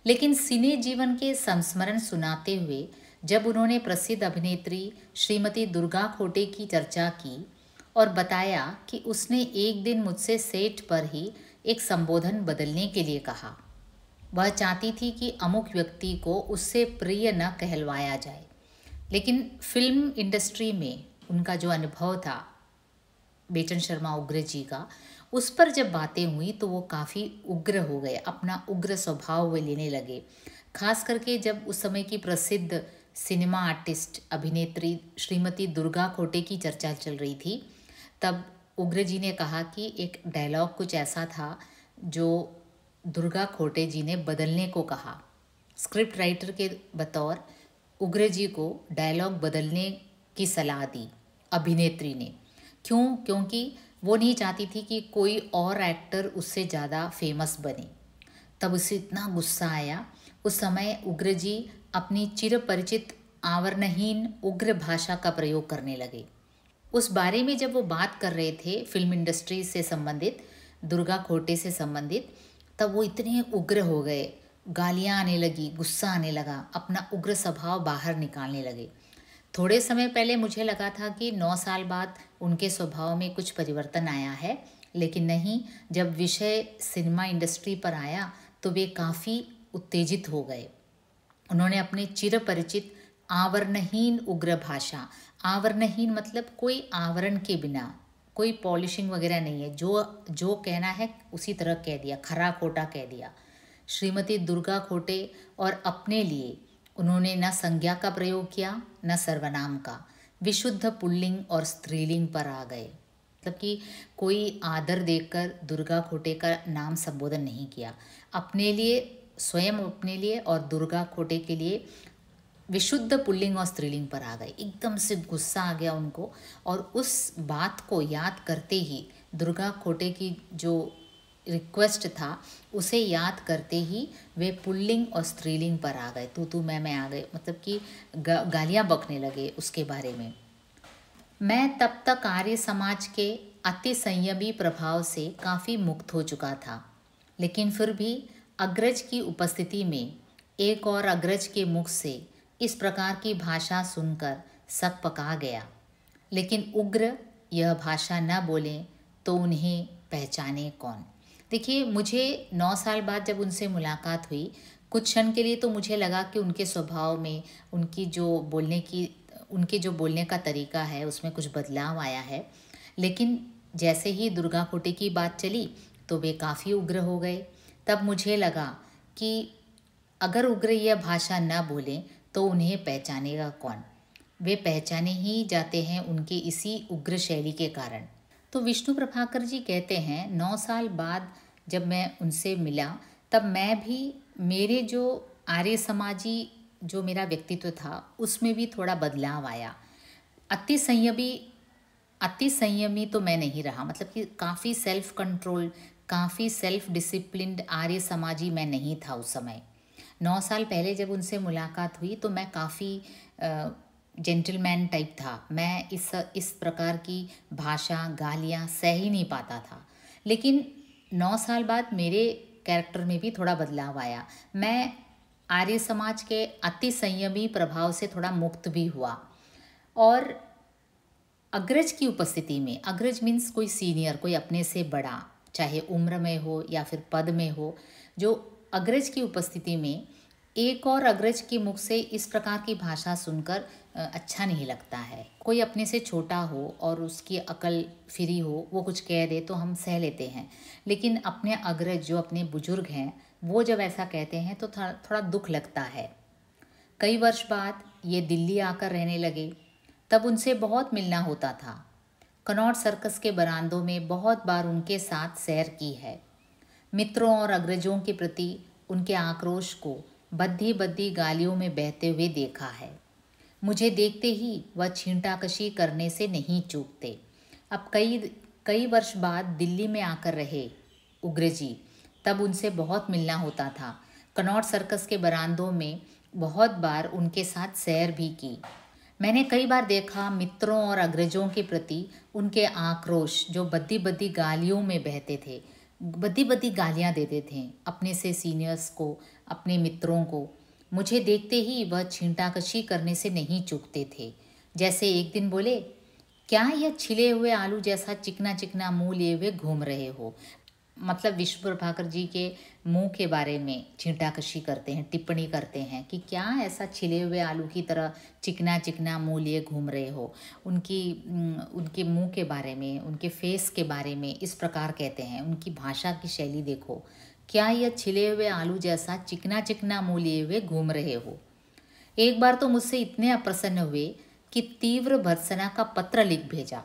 लेकिन सिने जीवन के संस्मरण सुनाते हुए जब उन्होंने प्रसिद्ध अभिनेत्री श्रीमती दुर्गा खोटे की चर्चा की और बताया कि उसने एक दिन मुझसे सेठ पर ही एक संबोधन बदलने के लिए कहा वह चाहती थी कि अमुक व्यक्ति को उससे प्रिय न कहलवाया जाए लेकिन फिल्म इंडस्ट्री में उनका जो अनुभव था बेचन शर्मा उग्र जी का उस पर जब बातें हुई तो वो काफ़ी उग्र हो गए अपना उग्र स्वभाव वे लेने लगे खास करके जब उस समय की प्रसिद्ध सिनेमा आर्टिस्ट अभिनेत्री श्रीमती दुर्गा खोटे की चर्चा चल रही थी तब उग्र जी ने कहा कि एक डायलॉग कुछ ऐसा था जो दुर्गा खोटे जी ने बदलने को कहा स्क्रिप्ट राइटर के बतौर उग्र जी को डायलॉग बदलने की सलाह दी अभिनेत्री ने क्यों क्योंकि वो नहीं चाहती थी कि कोई और एक्टर उससे ज़्यादा फेमस बने तब उसे इतना गुस्सा आया उस समय उग्र जी अपनी चिरपरिचित आवरणहीन उग्र भाषा का प्रयोग करने लगे उस बारे में जब वो बात कर रहे थे फिल्म इंडस्ट्री से संबंधित दुर्गा खोटे से संबंधित तब वो इतने उग्र हो गए गालियाँ आने लगी गुस्सा आने लगा अपना उग्र स्वभाव बाहर निकालने लगे थोड़े समय पहले मुझे लगा था कि नौ साल बाद उनके स्वभाव में कुछ परिवर्तन आया है लेकिन नहीं जब विषय सिनेमा इंडस्ट्री पर आया तो वे काफ़ी उत्तेजित हो गए उन्होंने अपने चिरपरिचित आवरणहीन उग्र भाषा आवरणहीन मतलब कोई आवरण के बिना कोई पॉलिशिंग वगैरह नहीं है जो जो कहना है उसी तरह कह दिया खरा खोटा कह दिया श्रीमती दुर्गा खोटे और अपने लिए उन्होंने न संज्ञा का प्रयोग किया न सर्वनाम का विशुद्ध पुल्लिंग और स्त्रीलिंग पर आ गए मतलब कि कोई आदर देकर दुर्गा खोटे का नाम संबोधन नहीं किया अपने लिए स्वयं अपने लिए और दुर्गा खोटे के लिए विशुद्ध पुल्लिंग और स्त्रीलिंग पर आ गए एकदम से गुस्सा आ गया उनको और उस बात को याद करते ही दुर्गा खोटे की जो रिक्वेस्ट था उसे याद करते ही वे पुल्लिंग और स्त्रीलिंग पर आ गए तू तू मैं मैं आ गए मतलब कि गालियाँ बकने लगे उसके बारे में मैं तब तक आर्य समाज के अति संयमी प्रभाव से काफ़ी मुक्त हो चुका था लेकिन फिर भी अग्रज की उपस्थिति में एक और अग्रज के मुख से इस प्रकार की भाषा सुनकर सब पका गया लेकिन उग्र यह भाषा न बोलें तो उन्हें पहचाने कौन देखिए मुझे नौ साल बाद जब उनसे मुलाकात हुई कुछ क्षण के लिए तो मुझे लगा कि उनके स्वभाव में उनकी जो बोलने की उनके जो बोलने का तरीका है उसमें कुछ बदलाव आया है लेकिन जैसे ही दुर्गा कोटे की बात चली तो वे काफ़ी उग्र हो गए तब मुझे लगा कि अगर उग्र यह भाषा न बोलें तो उन्हें पहचानेगा कौन वे पहचाने ही जाते हैं उनके इसी उग्र शैली के कारण तो विष्णु प्रभाकर जी कहते हैं नौ साल बाद जब मैं उनसे मिला तब मैं भी मेरे जो आर्य समाजी जो मेरा व्यक्तित्व था उसमें भी थोड़ा बदलाव आया अति संयमी अति संयमी तो मैं नहीं रहा मतलब कि काफ़ी सेल्फ कंट्रोल काफ़ी सेल्फ डिसिप्लिन आर्य समाजी मैं नहीं था उस समय नौ साल पहले जब उनसे मुलाकात हुई तो मैं काफ़ी जेंटलमैन टाइप था मैं इस इस प्रकार की भाषा गालियाँ सह ही नहीं पाता था लेकिन नौ साल बाद मेरे कैरेक्टर में भी थोड़ा बदलाव आया मैं आर्य समाज के अति संयमी प्रभाव से थोड़ा मुक्त भी हुआ और अग्रज की उपस्थिति में अग्रज मीन्स कोई सीनियर कोई अपने से बड़ा चाहे उम्र में हो या फिर पद में हो जो अग्रज की उपस्थिति में एक और अग्रज के मुख से इस प्रकार की भाषा सुनकर अच्छा नहीं लगता है कोई अपने से छोटा हो और उसकी अकल फ्री हो वो कुछ कह दे तो हम सह लेते हैं लेकिन अपने अग्रज जो अपने बुजुर्ग हैं वो जब ऐसा कहते हैं तो थोड़ा दुख लगता है कई वर्ष बाद ये दिल्ली आकर रहने लगे तब उनसे बहुत मिलना होता था कनौट सर्कस के बरामदों में बहुत बार उनके साथ सैर की है मित्रों और अग्रजों के प्रति उनके आक्रोश को बद्दी बद्दी गालियों में बहते हुए देखा है मुझे देखते ही वह छींटाकशी करने से नहीं चूकते अब कई कई वर्ष बाद दिल्ली में आकर रहे उग्र जी तब उनसे बहुत मिलना होता था कनौट सर्कस के बरामदों में बहुत बार उनके साथ सैर भी की मैंने कई बार देखा मित्रों और अग्रजों के प्रति उनके आक्रोश जो बद्दी बद्दी गालियों में बहते थे बद्दी बद्दी गालियाँ देते थे अपने से सीनियर्स को अपने मित्रों को मुझे देखते ही वह छींटाकशी करने से नहीं चूकते थे जैसे एक दिन बोले क्या यह छिले हुए आलू जैसा चिकना चिकना मुंह लिए हुए घूम रहे हो मतलब विश्व प्रभाकर जी के मुंह के बारे में छींटाकशी करते हैं टिप्पणी करते हैं कि क्या ऐसा छिले हुए आलू की तरह चिकना चिकना मुंह लिए घूम रहे हो उनकी उनके मुंह के बारे में उनके फेस के बारे में इस प्रकार कहते हैं उनकी भाषा की शैली देखो क्या यह छिले हुए आलू जैसा चिकना चिकना मुँह लिए हुए घूम रहे हो एक बार तो मुझसे इतने अप्रसन्न हुए कि तीव्र भर्सना का पत्र लिख भेजा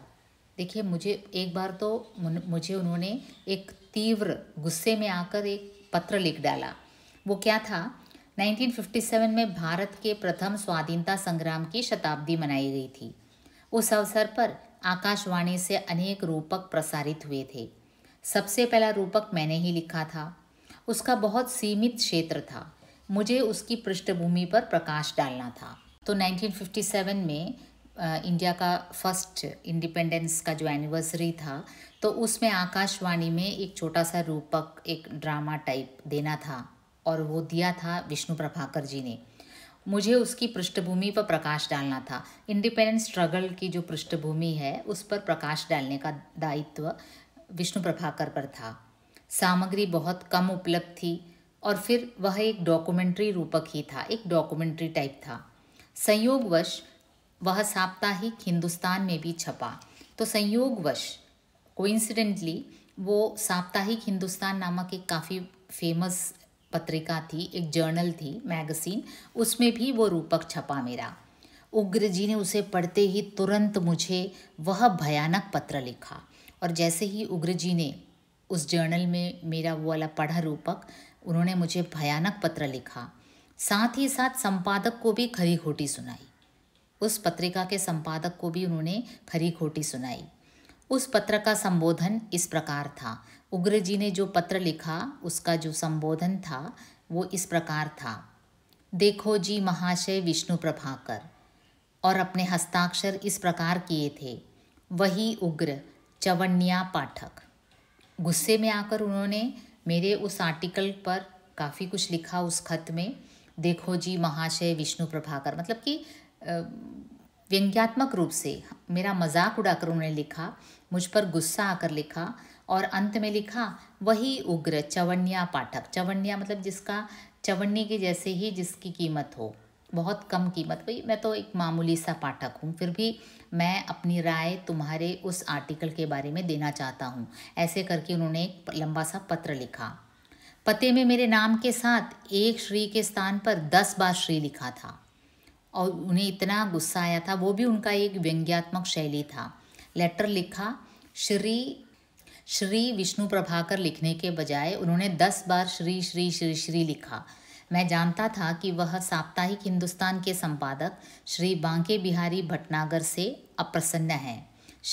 देखिए मुझे एक बार तो मुझे उन्होंने एक तीव्र गुस्से में आकर एक पत्र लिख डाला वो क्या था 1957 में भारत के प्रथम स्वाधीनता संग्राम की शताब्दी मनाई गई थी उस अवसर पर आकाशवाणी से अनेक रूपक प्रसारित हुए थे सबसे पहला रूपक मैंने ही लिखा था उसका बहुत सीमित क्षेत्र था मुझे उसकी पृष्ठभूमि पर प्रकाश डालना था तो 1957 में इंडिया का फर्स्ट इंडिपेंडेंस का जो एनिवर्सरी था तो उसमें आकाशवाणी में एक छोटा सा रूपक एक ड्रामा टाइप देना था और वो दिया था विष्णु प्रभाकर जी ने मुझे उसकी पृष्ठभूमि पर प्रकाश डालना था इंडिपेंडेंस स्ट्रगल की जो पृष्ठभूमि है उस पर प्रकाश डालने का दायित्व विष्णु प्रभाकर पर था सामग्री बहुत कम उपलब्ध थी और फिर वह एक डॉक्यूमेंट्री रूपक ही था एक डॉक्यूमेंट्री टाइप था संयोगवश वह साप्ताहिक हिंदुस्तान में भी छपा तो संयोगवश कोइंसिडेंटली वो साप्ताहिक हिंदुस्तान नामक एक काफ़ी फेमस पत्रिका थी एक जर्नल थी मैगजीन उसमें भी वो रूपक छपा मेरा उग्र जी ने उसे पढ़ते ही तुरंत मुझे वह भयानक पत्र लिखा और जैसे ही उग्र जी ने उस जर्नल में मेरा वो वाला पढ़ा रूपक उन्होंने मुझे भयानक पत्र लिखा साथ ही साथ संपादक को भी खरी खोटी सुनाई उस पत्रिका के संपादक को भी उन्होंने खरी खोटी सुनाई उस पत्र का संबोधन इस प्रकार था उग्र जी ने जो पत्र लिखा उसका जो संबोधन था वो इस प्रकार था देखो जी महाशय विष्णु प्रभाकर और अपने हस्ताक्षर इस प्रकार किए थे वही उग्र चवन्या पाठक गुस्से में आकर उन्होंने मेरे उस आर्टिकल पर काफ़ी कुछ लिखा उस खत में देखो जी महाशय विष्णु प्रभाकर मतलब कि व्यंग्यात्मक रूप से मेरा मजाक उड़ाकर उन्होंने लिखा मुझ पर गुस्सा आकर लिखा और अंत में लिखा वही उग्र चवन्या पाठक चवन्या मतलब जिसका चवन्नी के जैसे ही जिसकी कीमत हो बहुत कम कीमत भाई मैं तो एक मामूली सा पाठक हूँ फिर भी मैं अपनी राय तुम्हारे उस आर्टिकल के बारे में देना चाहता हूँ ऐसे करके उन्होंने एक लंबा सा पत्र लिखा पते में मेरे नाम के साथ एक श्री के स्थान पर दस बार श्री लिखा था और उन्हें इतना गुस्सा आया था वो भी उनका एक व्यंग्यात्मक शैली था लेटर लिखा श्री श्री विष्णु प्रभाकर लिखने के बजाय उन्होंने दस बार श्री श्री श्री श्री लिखा मैं जानता था कि वह साप्ताहिक हिंदुस्तान के संपादक श्री बांके बिहारी भटनागर से अप्रसन्न हैं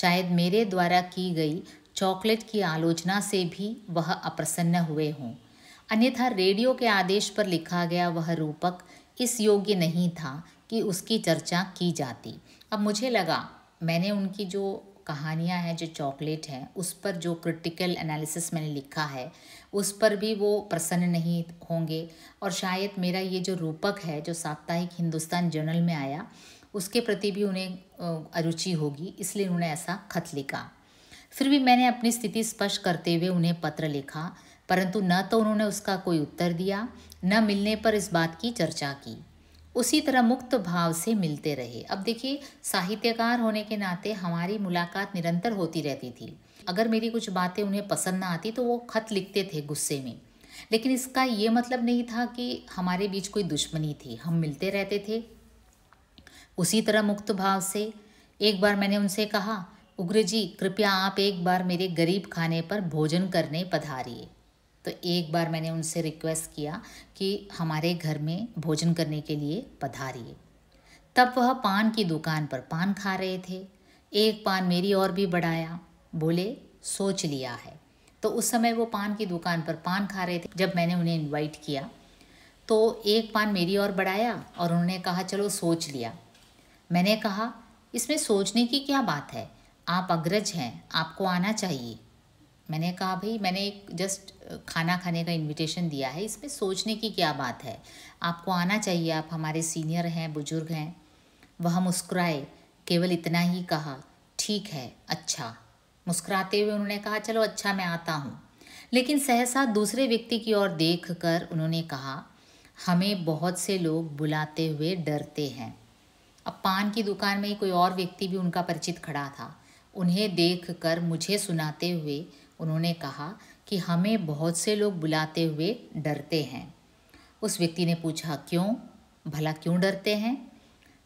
शायद मेरे द्वारा की गई चॉकलेट की आलोचना से भी वह अप्रसन्न हुए हों अन्यथा रेडियो के आदेश पर लिखा गया वह रूपक इस योग्य नहीं था कि उसकी चर्चा की जाती अब मुझे लगा मैंने उनकी जो कहानियाँ हैं जो चॉकलेट हैं उस पर जो क्रिटिकल एनालिसिस मैंने लिखा है उस पर भी वो प्रसन्न नहीं होंगे और शायद मेरा ये जो रूपक है जो साप्ताहिक हिंदुस्तान जर्नल में आया उसके प्रति भी उन्हें अरुचि होगी इसलिए उन्होंने ऐसा खत लिखा फिर भी मैंने अपनी स्थिति स्पष्ट करते हुए उन्हें पत्र लिखा परंतु न तो उन्होंने उसका कोई उत्तर दिया न मिलने पर इस बात की चर्चा की उसी तरह मुक्त भाव से मिलते रहे अब देखिए साहित्यकार होने के नाते हमारी मुलाकात निरंतर होती रहती थी अगर मेरी कुछ बातें उन्हें पसंद ना आती तो वो खत लिखते थे गुस्से में लेकिन इसका ये मतलब नहीं था कि हमारे बीच कोई दुश्मनी थी हम मिलते रहते थे उसी तरह मुक्त भाव से एक बार मैंने उनसे कहा उग्र जी कृपया आप एक बार मेरे गरीब खाने पर भोजन करने पधारिए तो एक बार मैंने उनसे रिक्वेस्ट किया कि हमारे घर में भोजन करने के लिए पधारिए तब वह पान की दुकान पर पान खा रहे थे एक पान मेरी और भी बढ़ाया बोले सोच लिया है तो उस समय वो पान की दुकान पर पान खा रहे थे जब मैंने उन्हें इनवाइट किया तो एक पान मेरी ओर बढ़ाया और उन्होंने कहा चलो सोच लिया मैंने कहा इसमें सोचने की क्या बात है आप अग्रज हैं आपको आना चाहिए मैंने कहा भाई मैंने एक जस्ट खाना खाने का इनविटेशन दिया है इसमें सोचने की क्या बात है आपको आना चाहिए आप हमारे सीनियर हैं बुजुर्ग हैं वह मुस्कुराए केवल इतना ही कहा ठीक है अच्छा मुस्कुराते हुए उन्होंने कहा चलो अच्छा मैं आता हूँ लेकिन सहसा दूसरे व्यक्ति की ओर देख कर उन्होंने कहा हमें बहुत से लोग बुलाते हुए डरते हैं अब पान की दुकान में ही कोई और व्यक्ति भी उनका परिचित खड़ा था उन्हें देख कर मुझे सुनाते हुए उन्होंने कहा कि हमें बहुत से लोग बुलाते हुए डरते हैं उस व्यक्ति ने पूछा क्यों भला क्यों डरते हैं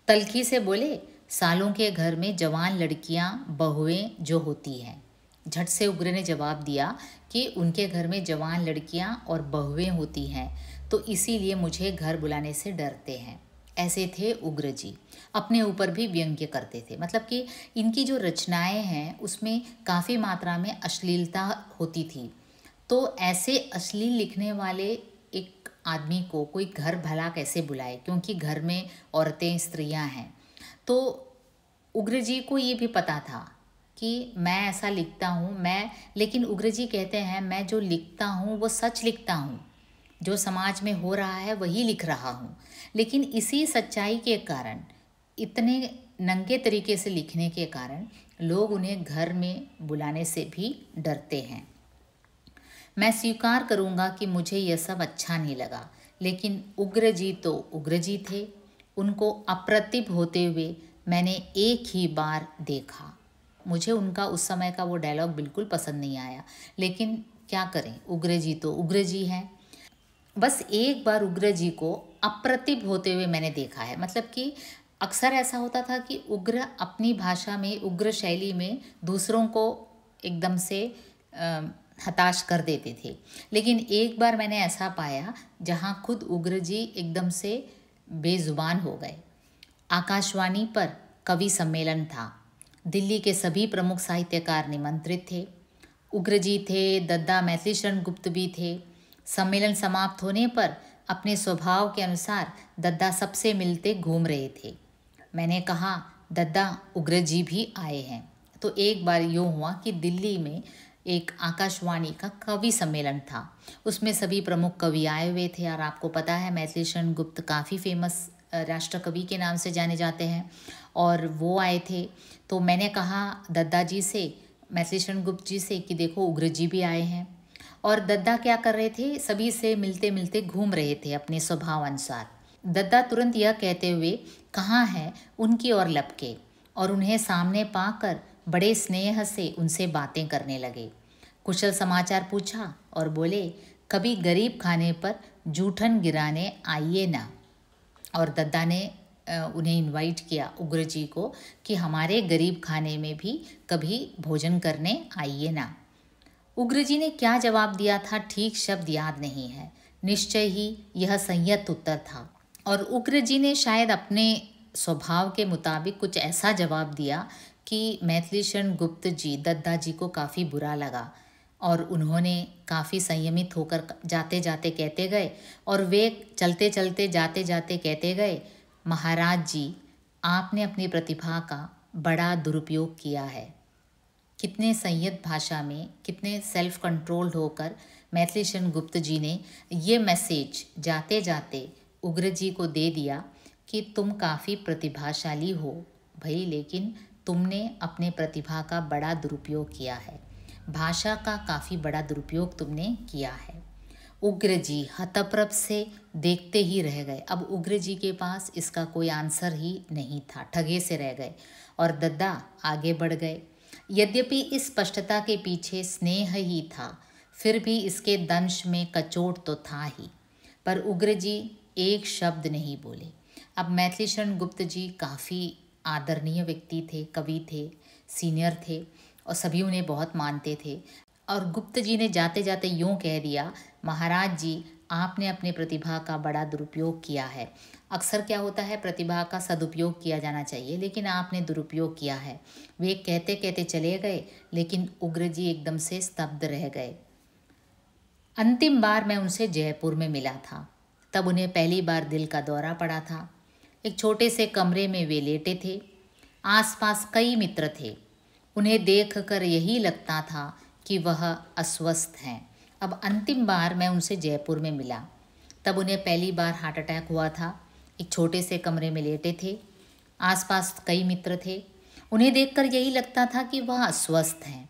तलखी से बोले सालों के घर में जवान लड़कियां बहुएं जो होती हैं झट से उग्र ने जवाब दिया कि उनके घर में जवान लड़कियां और बहुएं होती हैं तो इसीलिए मुझे घर बुलाने से डरते हैं ऐसे थे उग्र जी अपने ऊपर भी व्यंग्य करते थे मतलब कि इनकी जो रचनाएं हैं उसमें काफ़ी मात्रा में अश्लीलता होती थी तो ऐसे अश्लील लिखने वाले एक आदमी को कोई घर भला कैसे बुलाए क्योंकि घर में औरतें स्त्रियां हैं तो उग्र जी को ये भी पता था कि मैं ऐसा लिखता हूँ मैं लेकिन उग्र जी कहते हैं मैं जो लिखता हूँ वो सच लिखता हूँ जो समाज में हो रहा है वही लिख रहा हूँ लेकिन इसी सच्चाई के कारण इतने नंगे तरीके से लिखने के कारण लोग उन्हें घर में बुलाने से भी डरते हैं मैं स्वीकार करूँगा कि मुझे यह सब अच्छा नहीं लगा लेकिन उग्र जी तो उग्र जी थे उनको अप्रतिभ होते हुए मैंने एक ही बार देखा मुझे उनका उस समय का वो डायलॉग बिल्कुल पसंद नहीं आया लेकिन क्या करें उग्र जी तो उग्र जी हैं बस एक बार उग्र जी को अप्रतिभ होते हुए मैंने देखा है मतलब कि अक्सर ऐसा होता था कि उग्र अपनी भाषा में उग्र शैली में दूसरों को एकदम से हताश कर देते थे लेकिन एक बार मैंने ऐसा पाया जहाँ खुद उग्र जी एकदम से बेजुबान हो गए आकाशवाणी पर कवि सम्मेलन था दिल्ली के सभी प्रमुख साहित्यकार निमंत्रित थे उग्र जी थे दद्दा मैथिली शरण गुप्त भी थे सम्मेलन समाप्त होने पर अपने स्वभाव के अनुसार दद्दा सबसे मिलते घूम रहे थे मैंने कहा दद्दा उग्र जी भी आए हैं तो एक बार यूँ हुआ कि दिल्ली में एक आकाशवाणी का कवि सम्मेलन था उसमें सभी प्रमुख कवि आए हुए थे और आपको पता है मैथिली शरण गुप्त काफ़ी फेमस राष्ट्र कवि के नाम से जाने जाते हैं और वो आए थे तो मैंने कहा दद्दा जी से मैथिली शरण गुप्त जी से कि देखो उग्र जी भी आए हैं और दद्दा क्या कर रहे थे सभी से मिलते मिलते घूम रहे थे अपने स्वभाव अनुसार दद्दा तुरंत यह कहते हुए कहाँ हैं उनकी ओर लपके और उन्हें सामने पाकर बड़े स्नेह से उनसे बातें करने लगे कुशल समाचार पूछा और बोले कभी गरीब खाने पर जूठन गिराने आइए ना और दद्दा ने उन्हें इनवाइट किया उग्र जी को कि हमारे गरीब खाने में भी कभी भोजन करने आइए ना उग्र जी ने क्या जवाब दिया था ठीक शब्द याद नहीं है निश्चय ही यह संयत उत्तर था और उग्र जी ने शायद अपने स्वभाव के मुताबिक कुछ ऐसा जवाब दिया कि मैथिली शरण गुप्त जी दद्दा जी को काफ़ी बुरा लगा और उन्होंने काफ़ी संयमित होकर जाते जाते कहते गए और वे चलते चलते जाते जाते कहते गए महाराज जी आपने अपनी प्रतिभा का बड़ा दुरुपयोग किया है कितने संयत भाषा में कितने सेल्फ कंट्रोल्ड होकर मैथिली चंद गुप्त जी ने ये मैसेज जाते जाते उग्र जी को दे दिया कि तुम काफ़ी प्रतिभाशाली हो भई लेकिन तुमने अपने प्रतिभा का बड़ा दुरुपयोग किया है भाषा का काफ़ी बड़ा दुरुपयोग तुमने किया है उग्र जी हतप्रभ से देखते ही रह गए अब उग्र जी के पास इसका कोई आंसर ही नहीं था ठगे से रह गए और दद्दा आगे बढ़ गए यद्यपि इस स्पष्टता के पीछे स्नेह ही था फिर भी इसके दंश में कचोट तो था ही पर उग्र जी एक शब्द नहीं बोले अब मैथिली शरण गुप्त जी काफ़ी आदरणीय व्यक्ति थे कवि थे सीनियर थे और सभी उन्हें बहुत मानते थे और गुप्त जी ने जाते जाते यूँ कह दिया महाराज जी आपने अपने प्रतिभा का बड़ा दुरुपयोग किया है अक्सर क्या होता है प्रतिभा का सदुपयोग किया जाना चाहिए लेकिन आपने दुरुपयोग किया है वे कहते कहते चले गए लेकिन उग्र जी एकदम से स्तब्ध रह गए अंतिम बार मैं उनसे जयपुर में मिला था तब उन्हें पहली बार दिल का दौरा पड़ा था एक छोटे से कमरे में वे लेटे थे आसपास कई मित्र थे उन्हें देखकर यही लगता था कि वह अस्वस्थ हैं अब अंतिम बार मैं उनसे जयपुर में मिला तब उन्हें पहली बार हार्ट अटैक हुआ था एक छोटे से कमरे में लेटे थे आसपास कई मित्र थे उन्हें देखकर यही लगता था कि वह अस्वस्थ हैं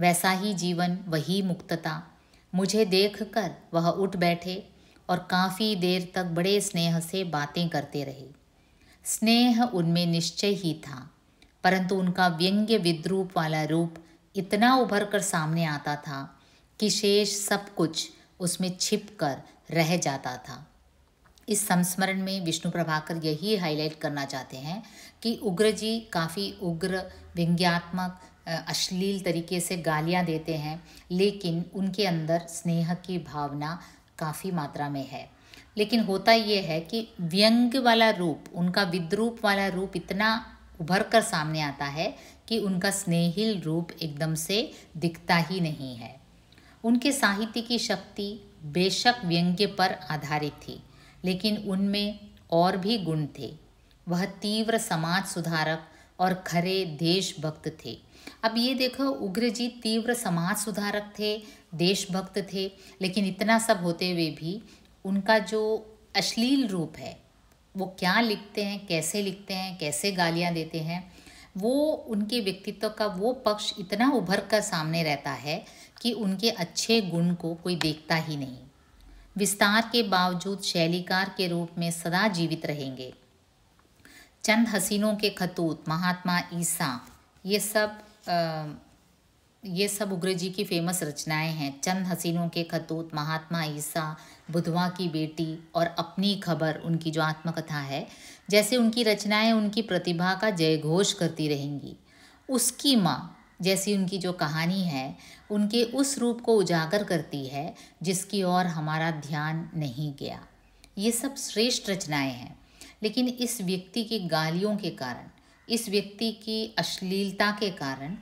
वैसा ही जीवन वही मुक्तता मुझे देखकर वह उठ बैठे और काफ़ी देर तक बड़े स्नेह से बातें करते रहे स्नेह उनमें निश्चय ही था परंतु उनका व्यंग्य विद्रूप वाला रूप इतना उभर कर सामने आता था कि शेष सब कुछ उसमें छिप कर रह जाता था इस संस्मरण में विष्णु प्रभाकर यही हाईलाइट करना चाहते हैं कि उग्र जी काफ़ी उग्र व्यंग्यात्मक अश्लील तरीके से गालियाँ देते हैं लेकिन उनके अंदर स्नेह की भावना काफ़ी मात्रा में है लेकिन होता ये है कि व्यंग्य वाला रूप उनका विद्रूप वाला रूप इतना उभर कर सामने आता है कि उनका स्नेहिल रूप एकदम से दिखता ही नहीं है उनके साहित्य की शक्ति बेशक व्यंग्य पर आधारित थी लेकिन उनमें और भी गुण थे वह तीव्र समाज सुधारक और खरे देशभक्त थे अब ये देखो उग्र जी तीव्र समाज सुधारक थे देशभक्त थे लेकिन इतना सब होते हुए भी उनका जो अश्लील रूप है वो क्या लिखते हैं कैसे लिखते हैं कैसे गालियाँ देते हैं वो उनके व्यक्तित्व का वो पक्ष इतना उभर कर सामने रहता है कि उनके अच्छे गुण को कोई देखता ही नहीं विस्तार के बावजूद शैलीकार के रूप में सदा जीवित रहेंगे चंद हसीनों के खतूत महात्मा ईसा ये सब आ, ये सब उग्र जी की फेमस रचनाएं हैं चंद हसीनों के खतूत महात्मा ईसा बुधवा की बेटी और अपनी खबर उनकी जो आत्मकथा है जैसे उनकी रचनाएं उनकी प्रतिभा का जयघोष करती रहेंगी उसकी माँ जैसी उनकी जो कहानी है उनके उस रूप को उजागर करती है जिसकी ओर हमारा ध्यान नहीं गया ये सब श्रेष्ठ रचनाएं हैं लेकिन इस व्यक्ति की गालियों के कारण इस व्यक्ति की अश्लीलता के कारण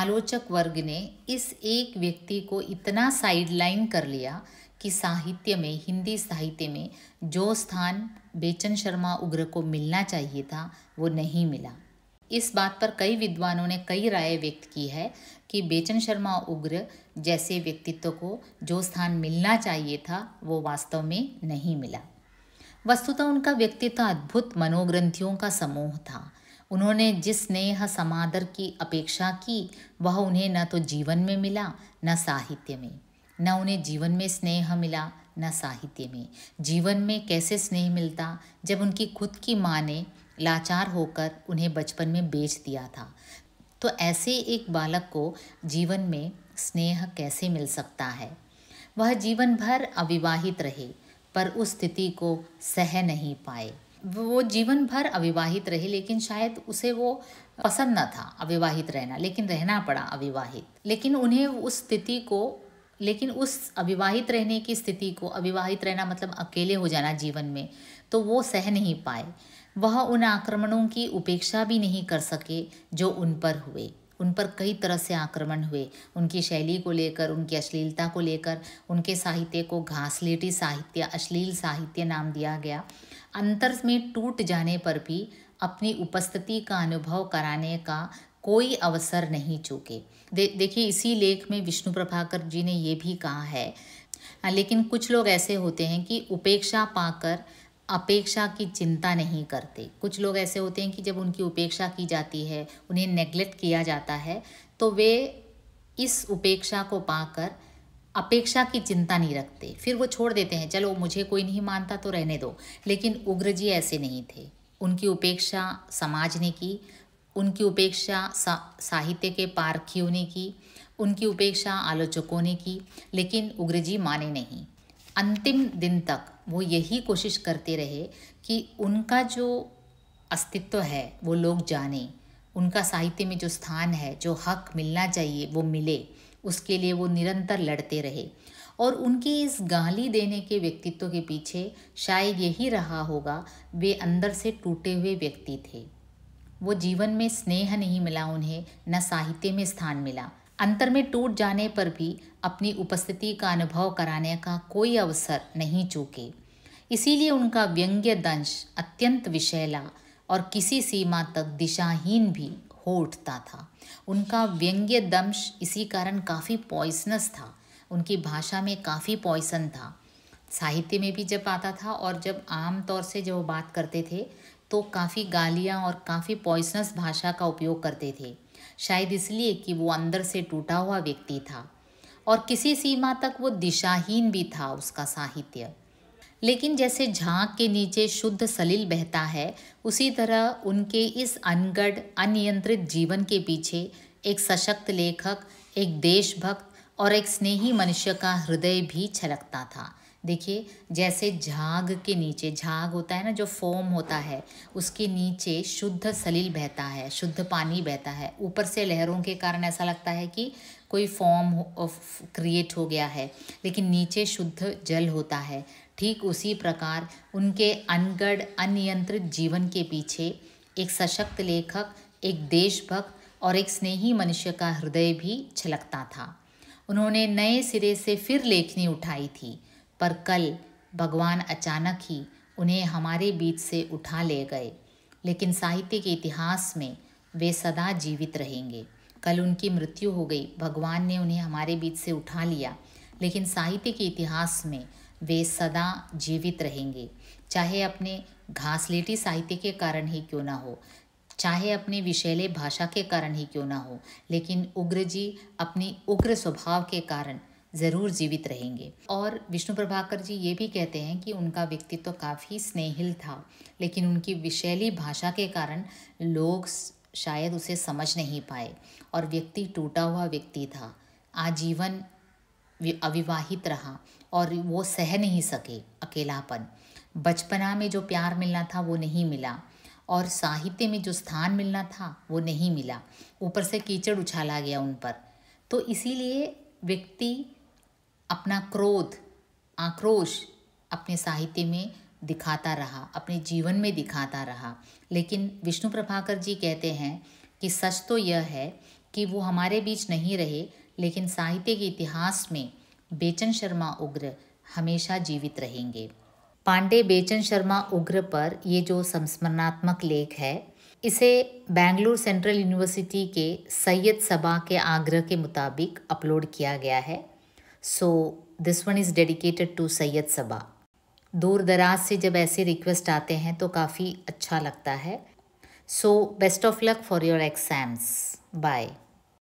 आलोचक वर्ग ने इस एक व्यक्ति को इतना साइडलाइन कर लिया कि साहित्य में हिंदी साहित्य में जो स्थान बेचन शर्मा उग्र को मिलना चाहिए था वो नहीं मिला इस बात पर कई विद्वानों ने कई राय व्यक्त की है कि बेचन शर्मा उग्र जैसे व्यक्तित्व को जो स्थान मिलना चाहिए था वो वास्तव में नहीं मिला वस्तुतः उनका व्यक्तित्व अद्भुत मनोग्रंथियों का समूह था उन्होंने जिस स्नेह समादर की अपेक्षा की वह उन्हें न तो जीवन में मिला न साहित्य में न उन्हें जीवन में स्नेह मिला न साहित्य में जीवन में कैसे स्नेह मिलता जब उनकी खुद की माँ ने लाचार होकर उन्हें बचपन में बेच दिया था तो ऐसे एक बालक को जीवन में स्नेह कैसे मिल सकता है वह जीवन भर अविवाहित रहे पर उस स्थिति को सह नहीं पाए वो जीवन भर अविवाहित रही लेकिन शायद उसे वो पसंद न था अविवाहित रहना लेकिन रहना पड़ा अविवाहित लेकिन उन्हें उस स्थिति को लेकिन उस अविवाहित रहने की स्थिति को अविवाहित रहना मतलब अकेले हो जाना जीवन में तो वो सह नहीं पाए वह उन आक्रमणों की उपेक्षा भी नहीं कर सके जो उन पर हुए उन पर कई तरह से आक्रमण हुए उनकी शैली को लेकर उनकी अश्लीलता को लेकर उनके साहित्य को घासलेटी साहित्य अश्लील साहित्य नाम दिया गया अंतर में टूट जाने पर भी अपनी उपस्थिति का अनुभव कराने का कोई अवसर नहीं चूके दे, देखिए इसी लेख में विष्णु प्रभाकर जी ने ये भी कहा है हाँ, लेकिन कुछ लोग ऐसे होते हैं कि उपेक्षा पाकर अपेक्षा की चिंता नहीं करते कुछ लोग ऐसे होते हैं कि जब उनकी उपेक्षा की जाती है उन्हें नेग्लेक्ट किया जाता है तो वे इस उपेक्षा को पाकर अपेक्षा की चिंता नहीं रखते फिर वो छोड़ देते हैं चलो मुझे कोई नहीं मानता तो रहने दो लेकिन उग्र जी ऐसे नहीं थे उनकी उपेक्षा समाज ने की उनकी उपेक्षा सा, साहित्य के पारखियों ने की उनकी उपेक्षा आलोचकों ने की लेकिन उग्र जी माने नहीं अंतिम दिन तक वो यही कोशिश करते रहे कि उनका जो अस्तित्व है वो लोग जाने उनका साहित्य में जो स्थान है जो हक मिलना चाहिए वो मिले उसके लिए वो निरंतर लड़ते रहे और उनके इस गाली देने के व्यक्तित्व के पीछे शायद यही रहा होगा वे अंदर से टूटे हुए व्यक्ति थे वो जीवन में स्नेह नहीं मिला उन्हें न साहित्य में स्थान मिला अंतर में टूट जाने पर भी अपनी उपस्थिति का अनुभव कराने का कोई अवसर नहीं चूके इसीलिए उनका व्यंग्य दंश अत्यंत विषैला और किसी सीमा तक दिशाहीन भी हो उठता था उनका व्यंग्य दंश इसी कारण काफ़ी पॉइसनस था उनकी भाषा में काफ़ी पॉइसन था साहित्य में भी जब आता था और जब आम तौर से जब वो बात करते थे तो काफ़ी गालियाँ और काफ़ी पॉइसनस भाषा का उपयोग करते थे शायद इसलिए कि वो अंदर से टूटा हुआ व्यक्ति था और किसी सीमा तक वो दिशाहीन भी था उसका साहित्य लेकिन जैसे झाँक के नीचे शुद्ध सलील बहता है उसी तरह उनके इस अनगढ़ अनियंत्रित जीवन के पीछे एक सशक्त लेखक एक देशभक्त और एक स्नेही मनुष्य का हृदय भी छलकता था देखिए जैसे झाग के नीचे झाग होता है ना जो फोम होता है उसके नीचे शुद्ध सलील बहता है शुद्ध पानी बहता है ऊपर से लहरों के कारण ऐसा लगता है कि कोई फॉर्म क्रिएट हो गया है लेकिन नीचे शुद्ध जल होता है ठीक उसी प्रकार उनके अनगढ़ अनियंत्रित जीवन के पीछे एक सशक्त लेखक एक देशभक्त और एक स्नेही मनुष्य का हृदय भी छलकता था उन्होंने नए सिरे से फिर लेखनी उठाई थी पर कल भगवान अचानक ही उन्हें हमारे बीच से उठा ले गए लेकिन साहित्य के इतिहास में वे सदा जीवित रहेंगे कल उनकी मृत्यु हो गई भगवान ने उन्हें हमारे बीच से उठा लिया लेकिन साहित्य के इतिहास में वे सदा जीवित रहेंगे चाहे अपने घासलेटी साहित्य के कारण ही क्यों ना हो चाहे अपने विषैले भाषा के कारण ही क्यों ना हो लेकिन उग्र जी अपने उग्र स्वभाव के कारण ज़रूर जीवित रहेंगे और विष्णु प्रभाकर जी ये भी कहते हैं कि उनका व्यक्तित्व तो काफ़ी स्नेहिल था लेकिन उनकी विषैली भाषा के कारण लोग शायद उसे समझ नहीं पाए और व्यक्ति टूटा हुआ व्यक्ति था आजीवन अविवाहित रहा और वो सह नहीं सके अकेलापन बचपना में जो प्यार मिलना था वो नहीं मिला और साहित्य में जो स्थान मिलना था वो नहीं मिला ऊपर से कीचड़ उछाला गया उन पर तो इसीलिए व्यक्ति अपना क्रोध आक्रोश अपने साहित्य में दिखाता रहा अपने जीवन में दिखाता रहा लेकिन विष्णु प्रभाकर जी कहते हैं कि सच तो यह है कि वो हमारे बीच नहीं रहे लेकिन साहित्य के इतिहास में बेचन शर्मा उग्र हमेशा जीवित रहेंगे पांडे बेचन शर्मा उग्र पर ये जो संस्मरणात्मक लेख है इसे बेंगलुरु सेंट्रल यूनिवर्सिटी के सैयद सबा के आग्रह के मुताबिक अपलोड किया गया है so this one is dedicated to Syed Saba दूर दराज से जब ऐसे रिक्वेस्ट आते हैं तो काफ़ी अच्छा लगता है so best of luck for your exams bye